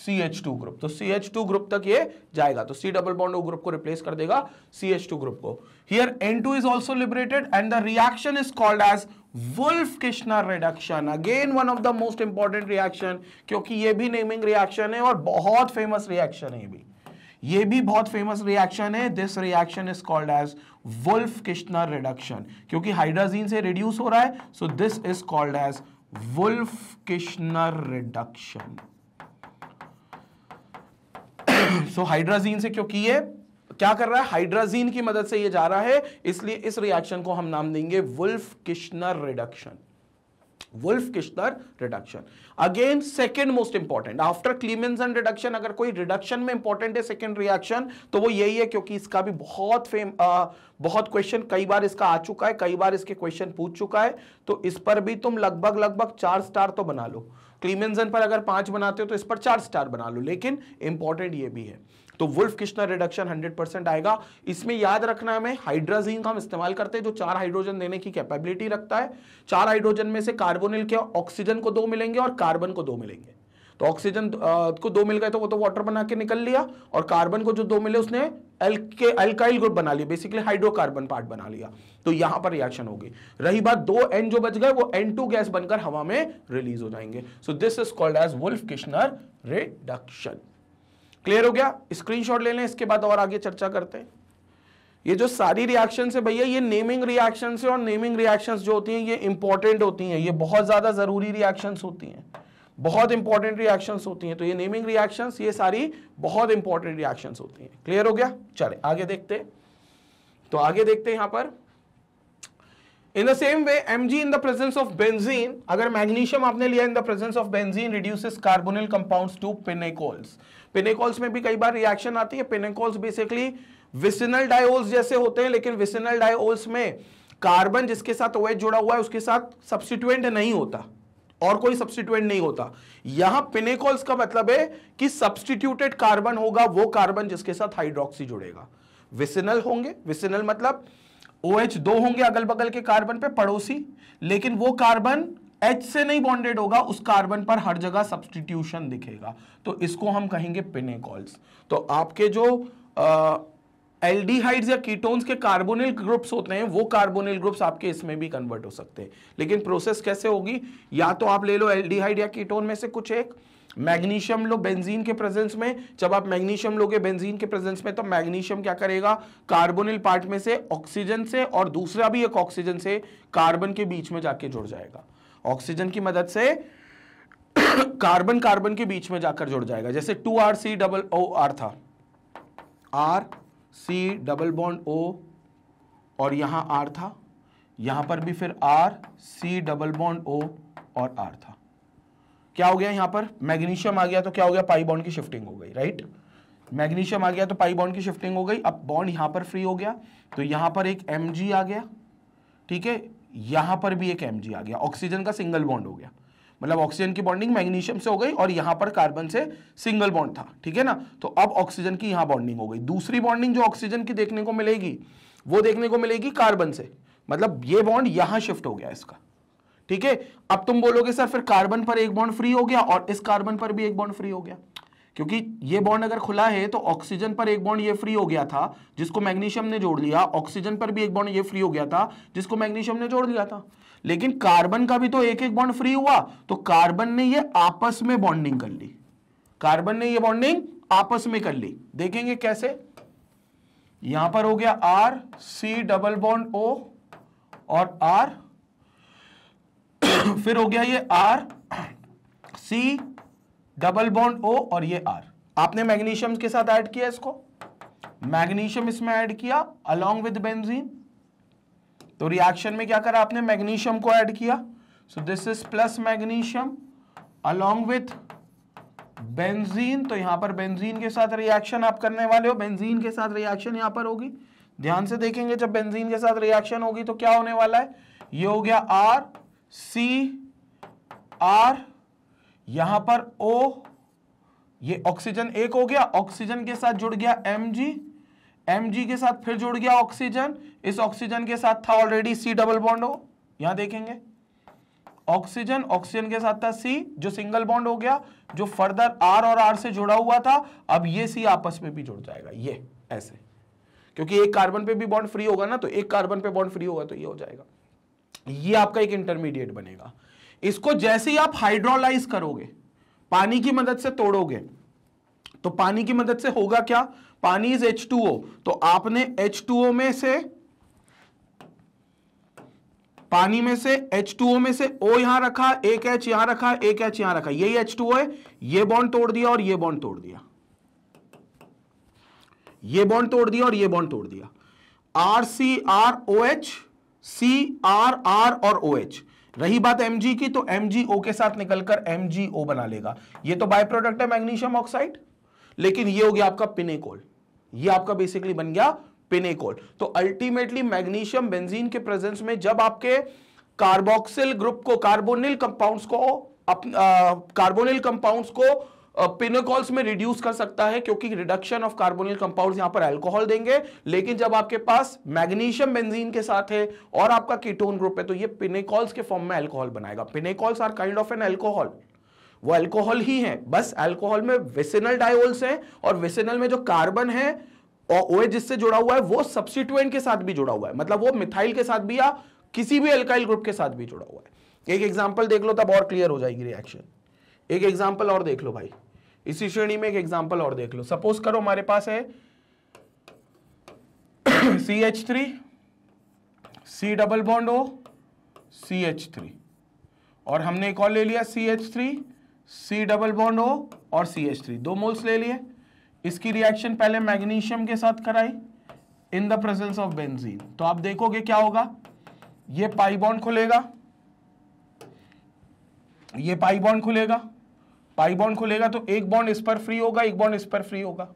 C H two group तो सी एच टू ग्रुप तक ये जाएगा तो C double bond O group को रिप्लेस कर देगा सी एच टू ग्रुप को here N two is also liberated and the reaction is called as Wolff Kishner reduction again one of the most important reaction क्योंकि ये भी नेमिंग रिएक्शन है और बहुत फेमस रिएक्शन है ये भी ये भी बहुत फेमस रिएक्शन है this reaction is called as Wolff Kishner reduction क्योंकि हाइड्राजीन से रिड्यूस हो रहा है so this is called as Wolff Kishner reduction so hydrazine से क्योंकि ये क्या कर रहा है हाइड्राजीन की मदद से ये जा रहा है इसलिए इस रिएक्शन को हम नाम देंगे Wolff Kishner reduction Wolff Kishner reduction again second most important after Clemmensen reduction अगर कोई रिडक्शन में इंपॉर्टेंट है सेकेंड रिएक्शन तो वो यही है क्योंकि इसका भी बहुत फेम आ, बहुत क्वेश्चन कई बार इसका आ चुका है कई बार इसके क्वेश्चन पूछ चुका है तो इस पर भी तुम लगभग लगभग चार स्टार तो बना लो क्लीमेंजन पर अगर पांच बनाते हो तो इस पर चार स्टार बना लो लेकिन इंपॉर्टेंट ये भी है तो वुल्फ किश्नर रिडक्शन 100 परसेंट आएगा इसमें याद रखना हमें हाइड्राजीन का हम इस्तेमाल करते हैं जो चार हाइड्रोजन देने की कैपेबिलिटी रखता है चार हाइड्रोजन में से कार्बोनिल के ऑक्सीजन को दो मिलेंगे और कार्बन को दो मिलेंगे तो ऑक्सीजन को दो मिल गए तो वो तो वाटर बना के निकल लिया और कार्बन को जो दो मिले उसने एल्के एल्काइल ग्रुप बना लिया बेसिकली हाइड्रोकार्बन पार्ट बना लिया तो यहां पर रिएक्शन होगी रही बात दो एन जो बच गए वो एन टू गैस बनकर हवा में रिलीज हो जाएंगे so this is called as Wolff Kishner reduction clear हो गया स्क्रीनशॉट ले लें इसके बाद और आगे चर्चा करते हैं ये जो सारी रिएक्शन है भैया ये नेमिंग रिएक्शन है और नेमिंग रिएक्शन जो होती हैं ये इंपॉर्टेंट होती हैं ये बहुत ज्यादा जरूरी रिएक्शन होती हैं बहुत इंपॉर्टेंट रिएक्शंस होती हैं तो ये नेमिंग रिएक्शंस ये सारी बहुत इंपॉर्टेंट रिएक्शंस होती हैं क्लियर हो गया चले आगे देखते तो आगे देखते यहां पर in the same way M G in the presence of benzene अगर मैग्नीशियम आपने लिया in the presence of benzene reduces carbonyl compounds to pinacols pinacols में भी कई बार रिएक्शन आती है पिनेकोल्स बेसिकली विसिनल डायोल्स जैसे होते हैं लेकिन विसिनल डायोल्स में कार्बन जिसके साथ ओएच जुड़ा हुआ है उसके साथ सब्सिट्यूएंट नहीं होता और कोई सब्सटीट्यूएंट नहीं होता यहां पिनेकोल्स का मतलब है कि सब्सटीट्यूटेड कार्बन होगा वो कार्बन जिसके साथ हाइड्रोक्सी जुड़ेगा विसिनल होंगे विसिनल मतलब ओ OH दो होंगे अगल बगल के कार्बन पे पड़ोसी लेकिन वो कार्बन H से नहीं बॉन्डेड होगा उस कार्बन पर हर जगह सब्सटीट्यूशन दिखेगा तो इसको हम कहेंगे पिनेकॉल्स तो आपके जो आ, एल्डिहाइड्स या कीटोन्स के कार्बोनिल ग्रुप्स होते हैं वो कार्बोनिल ग्रुप्स आपके इसमें भी कन्वर्ट हो सकते हैं लेकिन प्रोसेस कैसे होगी या तो आप ले लो एल्डिहाइड या कीटोन में से कुछ एक मैग्नीशियम लो बेंजीन के प्रेजेंस में जब आप मैग्नीशियम लोगे बेंजीन के प्रेजेंस में तो मैग्नीशियम क्या करेगा कार्बोनिल पार्ट में से ऑक्सीजन से और दूसरा भी एक ऑक्सीजन से कार्बन के बीच में जाके जुड़ जाएगा ऑक्सीजन की मदद से कार्बन कार्बन के बीच में जाकर जुड़ जाएगा जैसे two R C double O R था R C double bond O और यहां आर था यहां पर भी फिर R C double bond O और आर था क्या हो गया यहां पर मैग्नीशियम आ गया तो क्या हो गया पाई बॉन्ड की शिफ्टिंग हो गई राइट मैग्नीशियम आ गया तो पाई बॉन्ड की शिफ्टिंग हो गई अब बॉन्ड यहां पर फ्री हो गया तो यहां पर एक एम आ गया ठीक है यहां पर भी एक एम आ गया ऑक्सीजन का सिंगल बॉन्ड हो गया मतलब ऑक्सीजन की बॉन्डिंग मैग्नीशियम से हो गई और यहां पर कार्बन से सिंगल बॉन्ड था ठीक है ना तो अब ऑक्सीजन की यहाँ बॉन्डिंग हो गई दूसरी बॉन्डिंग जो ऑक्सीजन की देखने को मिलेगी वो देखने को मिलेगी कार्बन से मतलब ये बॉन्ड यहां शिफ्ट हो गया इसका ठीक है अब तुम बोलोगे सर फिर कार्बन पर एक बॉन्ड फ्री हो गया और इस कार्बन पर भी एक बॉन्ड फ्री हो गया क्योंकि ये बॉन्ड अगर खुला है तो ऑक्सीजन पर एक बॉन्ड ये फ्री हो गया था जिसको मैग्नीशियम ने जोड़ लिया ऑक्सीजन पर भी एक बॉन्ड ये फ्री हो गया था जिसको मैग्नीशियम ने जोड़ लिया था लेकिन कार्बन का भी तो एक एक बॉन्ड फ्री हुआ तो कार्बन ने ये आपस में बॉन्डिंग कर ली कार्बन ने ये बॉन्डिंग आपस में कर ली देखेंगे कैसे यहां पर हो गया R C double bond O और आर फिर हो गया ये R C double bond O और ये आर आपने मैग्नीशियम के साथ ऐड किया इसको मैग्नीशियम इसमें ऐड किया अलोंग विद बेंजीन तो रिएक्शन में क्या करा आपने मैग्नीशियम को ऐड किया so this is plus magnesium along with benzene तो यहां पर बेंजीन के साथ रिएक्शन आप करने वाले हो बेंजीन के साथ रिएक्शन यहां पर होगी ध्यान से देखेंगे जब बेंजीन के साथ रिएक्शन होगी तो क्या होने वाला है ये हो गया आर सी आर यहां पर ओ ये ऑक्सीजन एक हो गया ऑक्सीजन के साथ जुड़ गया एम जी एम के साथ फिर जुड़ गया ऑक्सीजन इस ऑक्सीजन के साथ था ऑलरेडी सी डबल बॉन्ड हो यहां देखेंगे ऑक्सीजन ऑक्सीजन के साथ था सी जो सिंगल बॉन्ड हो गया जो फर्दर आर और आर से जुड़ा हुआ था अब ये सी आपस में भी जुड़ जाएगा ये ऐसे क्योंकि एक कार्बन पे भी बॉन्ड फ्री होगा ना तो एक कार्बन पे बॉन्ड फ्री होगा तो ये हो जाएगा ये आपका एक इंटरमीडिएट बनेगा इसको जैसे ही आप हाइड्रोलाइज करोगे पानी की मदद से तोड़ोगे तो पानी की मदद से होगा क्या पानी इज एच टू ओ तो आपने एच टू ओ में से पानी में से एच टू ओ में से ओ यहां रखा एक एच यहां रखा एक एच यहां रखा यही ओ है ये बॉन्ड तोड़ दिया और ये बॉन्ड तोड़ दिया ये बॉन्ड तोड़ दिया और ये बॉन्ड तोड़ दिया R C R O H C R R और ओ एच रही बात एम की तो एम ओ के साथ निकलकर एम जी ओ बना लेगा ये तो बाय प्रोडक्ट है मैग्नीशियम ऑक्साइड लेकिन ये हो गया आपका पिनेकोल ये आपका बेसिकली बन गया पिनेकोल तो अल्टीमेटली मैग्नीशियम बेंजीन के प्रेजेंस में जब आपके कार्बोक्सिल ग्रुप को कार्बोनिल कंपाउंड्स को कार्बोनिल कंपाउंड्स को पिनेकोल्स में रिड्यूस कर सकता है क्योंकि रिडक्शन ऑफ कार्बोनिल कंपाउंड्स यहां पर अल्कोहल देंगे लेकिन जब आपके पास मैग्नीशियम बेंजीन के साथ है और आपका कीटोन ग्रुप है तो ये पिनेकोल्स के फॉर्म में अल्कोहल बनाएगा pinacols are kind of an alcohol वो अल्कोहल ही है बस अल्कोहल में वेसिनल डायोल्स हैं और वेसिनल में जो कार्बन है और ओ जिससे जुड़ा हुआ है वो सब्सिट्यूएंट के साथ भी जुड़ा हुआ है मतलब वो मिथाइल के साथ भी या किसी भी अल्काइल ग्रुप के साथ भी जुड़ा हुआ है एक एग्जाम्पल देख लो तब और क्लियर हो जाएगी रिएक्शन एक एग्जाम्पल और देख लो भाई इसी श्रेणी में एक एग्जाम्पल और देख लो सपोज करो हमारे पास है C H three C double bond O C H three और हमने एक और ले लिया C H three C double bond O और सी एच थ्री दो मोल्स ले लिए इसकी रिएक्शन पहले मैग्नीशियम के साथ कराई in the presence of benzene तो आप देखोगे क्या होगा ये पाई बॉन्ड खुलेगा ये पाई बॉन्ड खुलेगा पाई बॉन्ड खुलेगा तो एक बॉन्ड इस पर फ्री होगा एक बॉन्ड इस पर फ्री होगा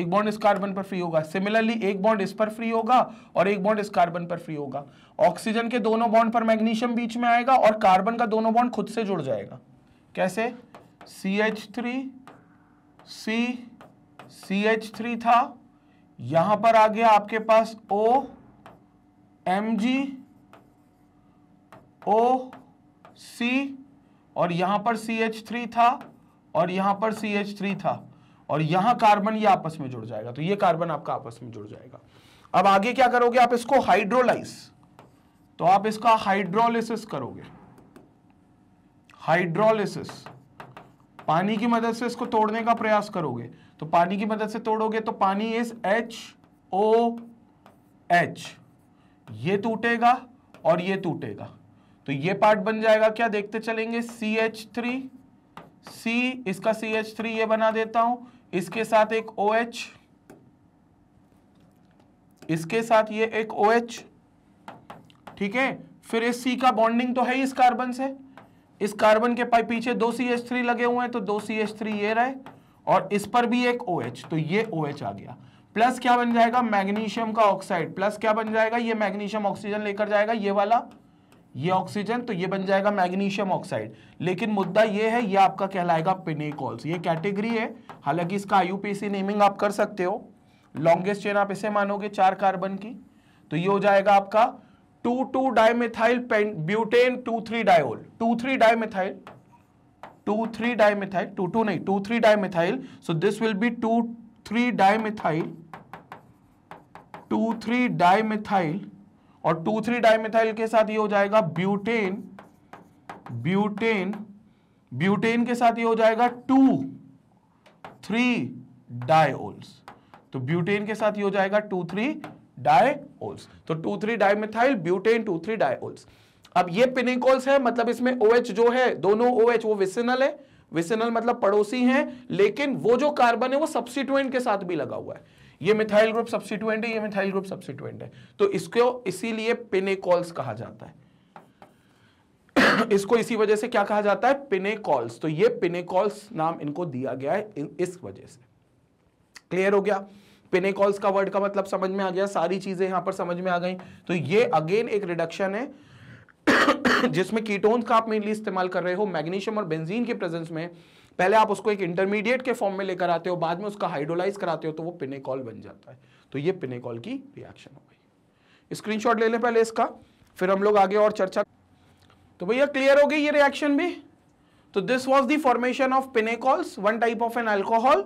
एक बॉन्ड इस कार्बन पर फ्री होगा सिमिलरली एक बॉन्ड इस पर फ्री होगा और एक बॉन्ड इस कार्बन पर फ्री होगा ऑक्सीजन के दोनों बॉन्ड पर मैग्नीशियम बीच में आएगा और कार्बन का दोनों बॉन्ड खुद से जुड़ जाएगा कैसे C H three C C H three था यहां पर आ गया आपके पास ओ एम जी ओ सी और यहां पर सी एच थ्री था और यहां पर सी एच थ्री था और यहां कार्बन ये आपस में जुड़ जाएगा तो ये कार्बन आपका आपस में जुड़ जाएगा अब आगे क्या करोगे आप इसको हाइड्रोलाइज तो आप इसका हाइड्रोलिसिस करोगे हाइड्रोलिसिस पानी की मदद से इसको तोड़ने का प्रयास करोगे तो पानी की मदद से तोड़ोगे तो पानी इस एच ओ एच ये टूटेगा और ये टूटेगा तो ये पार्ट बन जाएगा क्या देखते चलेंगे सी एच थ्री सी इसका सी एच थ्री ये बना देता हूं इसके साथ एक ओ एच इसके साथ ये एक ओ एच ठीक है फिर इस सी का बॉन्डिंग तो है ही इस कार्बन से इस कार्बन के पीछे दो सी एच थ्री लगे हुए हैं तो दो सी एच थ्री ये रहे और इस पर भी एक ओ OH, तो ये ओ OH आ गया प्लस क्या बन जाएगा मैग्नीशियम का ऑक्साइड प्लस क्या बन जाएगा ये मैग्नीशियम ऑक्सीजन लेकर जाएगा ये वाला ये ऑक्सीजन तो ये बन जाएगा मैग्नीशियम ऑक्साइड लेकिन मुद्दा ये है ये आपका कहलाएगा पिनेकॉल्स ये कैटेगरी है हालांकि इसका आईयूपीसी नेमिंग आप कर सकते हो लॉन्गेस्ट चेन आप इसे मानोगे चार कार्बन की तो ये हो जाएगा आपका two two dimethyl butane two three diol two three dimethyl two three dimethyl two two नहीं two three dimethyl so this will be two three dimethyl two three dimethyl और टू थ्री डायमेथाइल के साथ ये हो जाएगा ब्यूटेन ब्यूटेन ब्यूटेन के साथ ये हो जाएगा टू थ्री डायोल्स तो ब्यूटेन के साथ ये हो जाएगा टू थ्री डाय ओल्स तो two three dimethyl butane two three diols अब ये पिनिकोल्स है मतलब इसमें ओ OH जो है दोनों ओ OH वो विसिनल है विसिनल मतलब पड़ोसी हैं लेकिन वो जो कार्बन है वो सब्सिट्यूएंट के साथ भी लगा हुआ है ये मिथाइल ग्रुप सब्सिट्यूएंट है ये मिथाइल ग्रुप सब्सिट्यूएंट है तो इसको इसीलिए पिनेकॉल्स कहा जाता है इसको इसी वजह से क्या कहा जाता है पिनेकॉल्स तो ये पिनेकॉल्स नाम इनको दिया गया है इस वजह से क्लियर हो गया पिनेकॉल्स का वर्ड का मतलब समझ में आ गया सारी चीजें यहां पर समझ में आ गई तो ये अगेन एक रिडक्शन है जिसमें कीटोन्स का आप मेनली इस्तेमाल कर रहे हो मैग्नीशियम और बेंजीन के प्रेजेंस में पहले आप उसको एक इंटरमीडिएट के फॉर्म में लेकर आते हो बाद में उसका हाइड्रोलाइज कराते हो तो वो पिनेकॉल बन जाता है तो ये पिनेकॉल की रिएक्शन हो गई स्क्रीनशॉट ले लें पहले इसका फिर हम लोग आगे और चर्चा तो भैया क्लियर हो गई ये रिएक्शन भी तो this was the formation of pinacols one type of an alcohol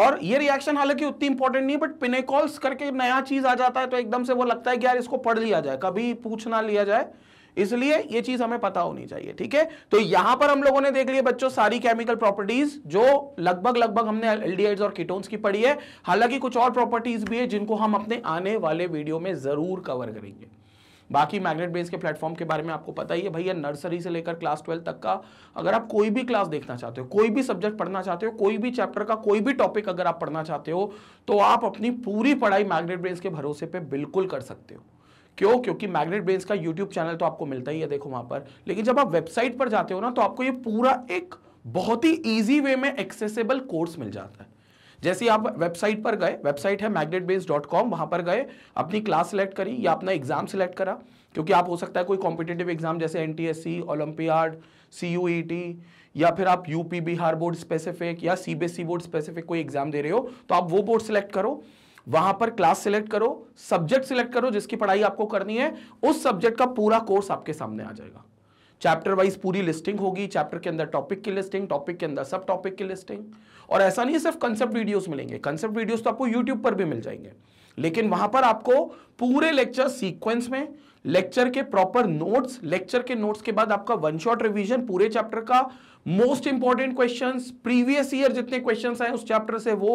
और ये रिएक्शन हालांकि उतनी इंपॉर्टेंट नहीं है बट पिनेकॉल्स करके नया चीज आ जाता है तो एकदम से वो लगता है कि यार इसको पढ़ लिया जाए कभी पूछ ना लिया जाए इसलिए ये चीज हमें पता होनी चाहिए ठीक है तो यहां पर हम लोगों ने देख लिया बच्चों सारी केमिकल प्रॉपर्टीज जो लगभग लगभग हमने एल्डिहाइड्स और कीटोन्स की पढ़ी है हालांकि कुछ और प्रॉपर्टीज भी है जिनको हम अपने आने वाले वीडियो में जरूर कवर करेंगे बाकी मैग्नेट बेस के प्लेटफॉर्म के बारे में आपको पता ही है भैया नर्सरी से लेकर क्लास ट्वेल्व तक का अगर आप कोई भी क्लास देखना चाहते हो कोई भी सब्जेक्ट पढ़ना चाहते हो कोई भी चैप्टर का कोई भी टॉपिक अगर आप पढ़ना चाहते हो तो आप अपनी पूरी पढ़ाई मैग्नेट बेस के भरोसे पर बिल्कुल कर सकते हो क्यों क्योंकि मैग्नेट बेस का यूट्यूब चैनल तो आपको मिलता ही है देखो वहां पर लेकिन जब आप वेबसाइट पर जाते हो ना तो आपको ये पूरा एक बहुत ही ईजी वे में एक्सेसिबल कोर्स मिल जाता है जैसे आप वेबसाइट पर गए वेबसाइट है मैगनेट बेस डॉट कॉम वहाँ पर गए अपनी क्लास सेलेक्ट करी या अपना एग्जाम सेलेक्ट करा क्योंकि आप हो सकता है कोई कॉम्पिटेटिव एग्जाम जैसे N T S C olympiad C U E T या फिर आप यूपी बिहार बोर्ड स्पेसिफिक या C B S E board specific कोई एग्जाम दे रहे हो तो आप वो बोर्ड सेलेक्ट करो वहां पर क्लास सिलेक्ट करो सब्जेक्ट सिलेक्ट करो जिसकी पढ़ाई आपको करनी है उस सब्जेक्ट का पूरा कोर्स आपके सामने आ जाएगा चैप्टर वाइज पूरी लिस्टिंग होगी चैप्टर के अंदर टॉपिक की लिस्टिंग टॉपिक के अंदर सब टॉपिक की लिस्टिंग और ऐसा नहीं है सिर्फ कंसेप्ट वीडियोस मिलेंगे कंसेप्ट वीडियोस तो आपको यूट्यूब पर भी मिल जाएंगे लेकिन वहां पर आपको पूरे लेक्चर सीक्वेंस में लेक्चर के प्रॉपर नोट्स लेक्चर के नोट्स के बाद आपका वन शॉट रिविजन पूरे चैप्टर का most important question previous year जितने क्वेश्चन आए उस चैप्टर से वो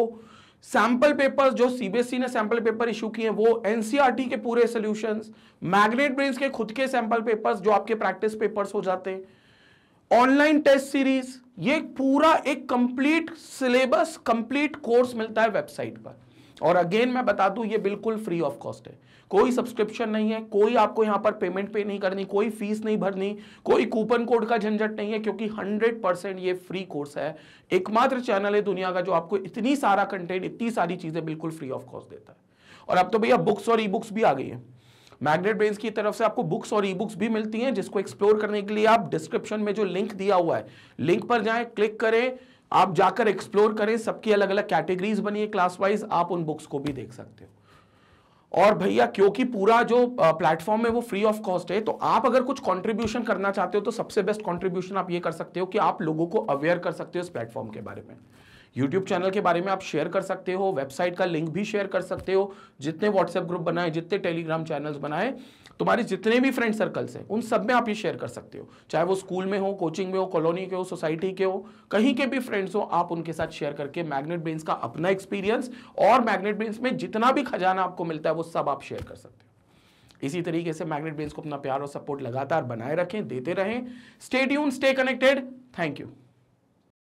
सैंपल पेपर्स जो सीबीएसई e ने सैंपल पेपर इशू किए वो एनसीईआरटी e के पूरे सॉल्यूशंस मैग्नेट ब्रेन्स के खुद के सैंपल पेपर्स जो आपके प्रैक्टिस पेपर्स हो जाते हैं ऑनलाइन टेस्ट सीरीज ये पूरा एक कंप्लीट सिलेबस कंप्लीट कोर्स मिलता है वेबसाइट पर और अगेन मैं बता दूं ये बिल्कुल फ्री ऑफ कॉस्ट है कोई सब्सक्रिप्शन नहीं है कोई आपको यहां पर पेमेंट पे नहीं करनी कोई फीस नहीं भरनी कोई कूपन कोड का झंझट नहीं है क्योंकि 100 परसेंट ये फ्री कोर्स है एकमात्र चैनल है दुनिया का जो आपको इतनी सारा कंटेंट इतनी सारी चीज़ें बिल्कुल फ्री ऑफ कॉस्ट देता है और अब तो भैया बुक्स और ई बुक्स भी आ गई है मैग्नेट ब्रेन की तरफ से आपको बुक्स और ई बुक्स भी मिलती हैं जिसको एक्सप्लोर करने के लिए आप डिस्क्रिप्शन में जो लिंक दिया हुआ है लिंक पर जाएं क्लिक करें आप जाकर एक्सप्लोर करें सबकी अलग अलग कैटेगरीज बनी है क्लास वाइज आप उन बुक्स को भी देख सकते हो और भैया क्योंकि पूरा जो प्लेटफॉर्म है वो फ्री ऑफ कॉस्ट है तो आप अगर कुछ कंट्रीब्यूशन करना चाहते हो तो सबसे बेस्ट कंट्रीब्यूशन आप ये कर सकते हो कि आप लोगों को अवेयर कर सकते हो इस प्लेटफॉर्म के बारे में यूट्यूब चैनल के बारे में आप शेयर कर सकते हो वेबसाइट का लिंक भी शेयर कर सकते हो जितने व्हाट्सएप ग्रुप बनाए जितने टेलीग्राम चैनल्स बनाए तुम्हारे जितने भी फ्रेंड सर्कल्स हैं उन सब में आप ये शेयर कर सकते हो चाहे वो स्कूल में हो कोचिंग में हो कॉलोनी के हो सोसाइटी के हो कहीं के भी फ्रेंड्स हो आप उनके साथ शेयर करके मैग्नेट ब्रेन्स का अपना एक्सपीरियंस और मैग्नेट ब्रेन्स में जितना भी खजाना आपको मिलता है वो सब आप शेयर कर सकते हो इसी तरीके से मैग्नेट ब्रेन्स को अपना प्यार और सपोर्ट लगातार बनाए रखें देते रहें stay tune stay connected thank you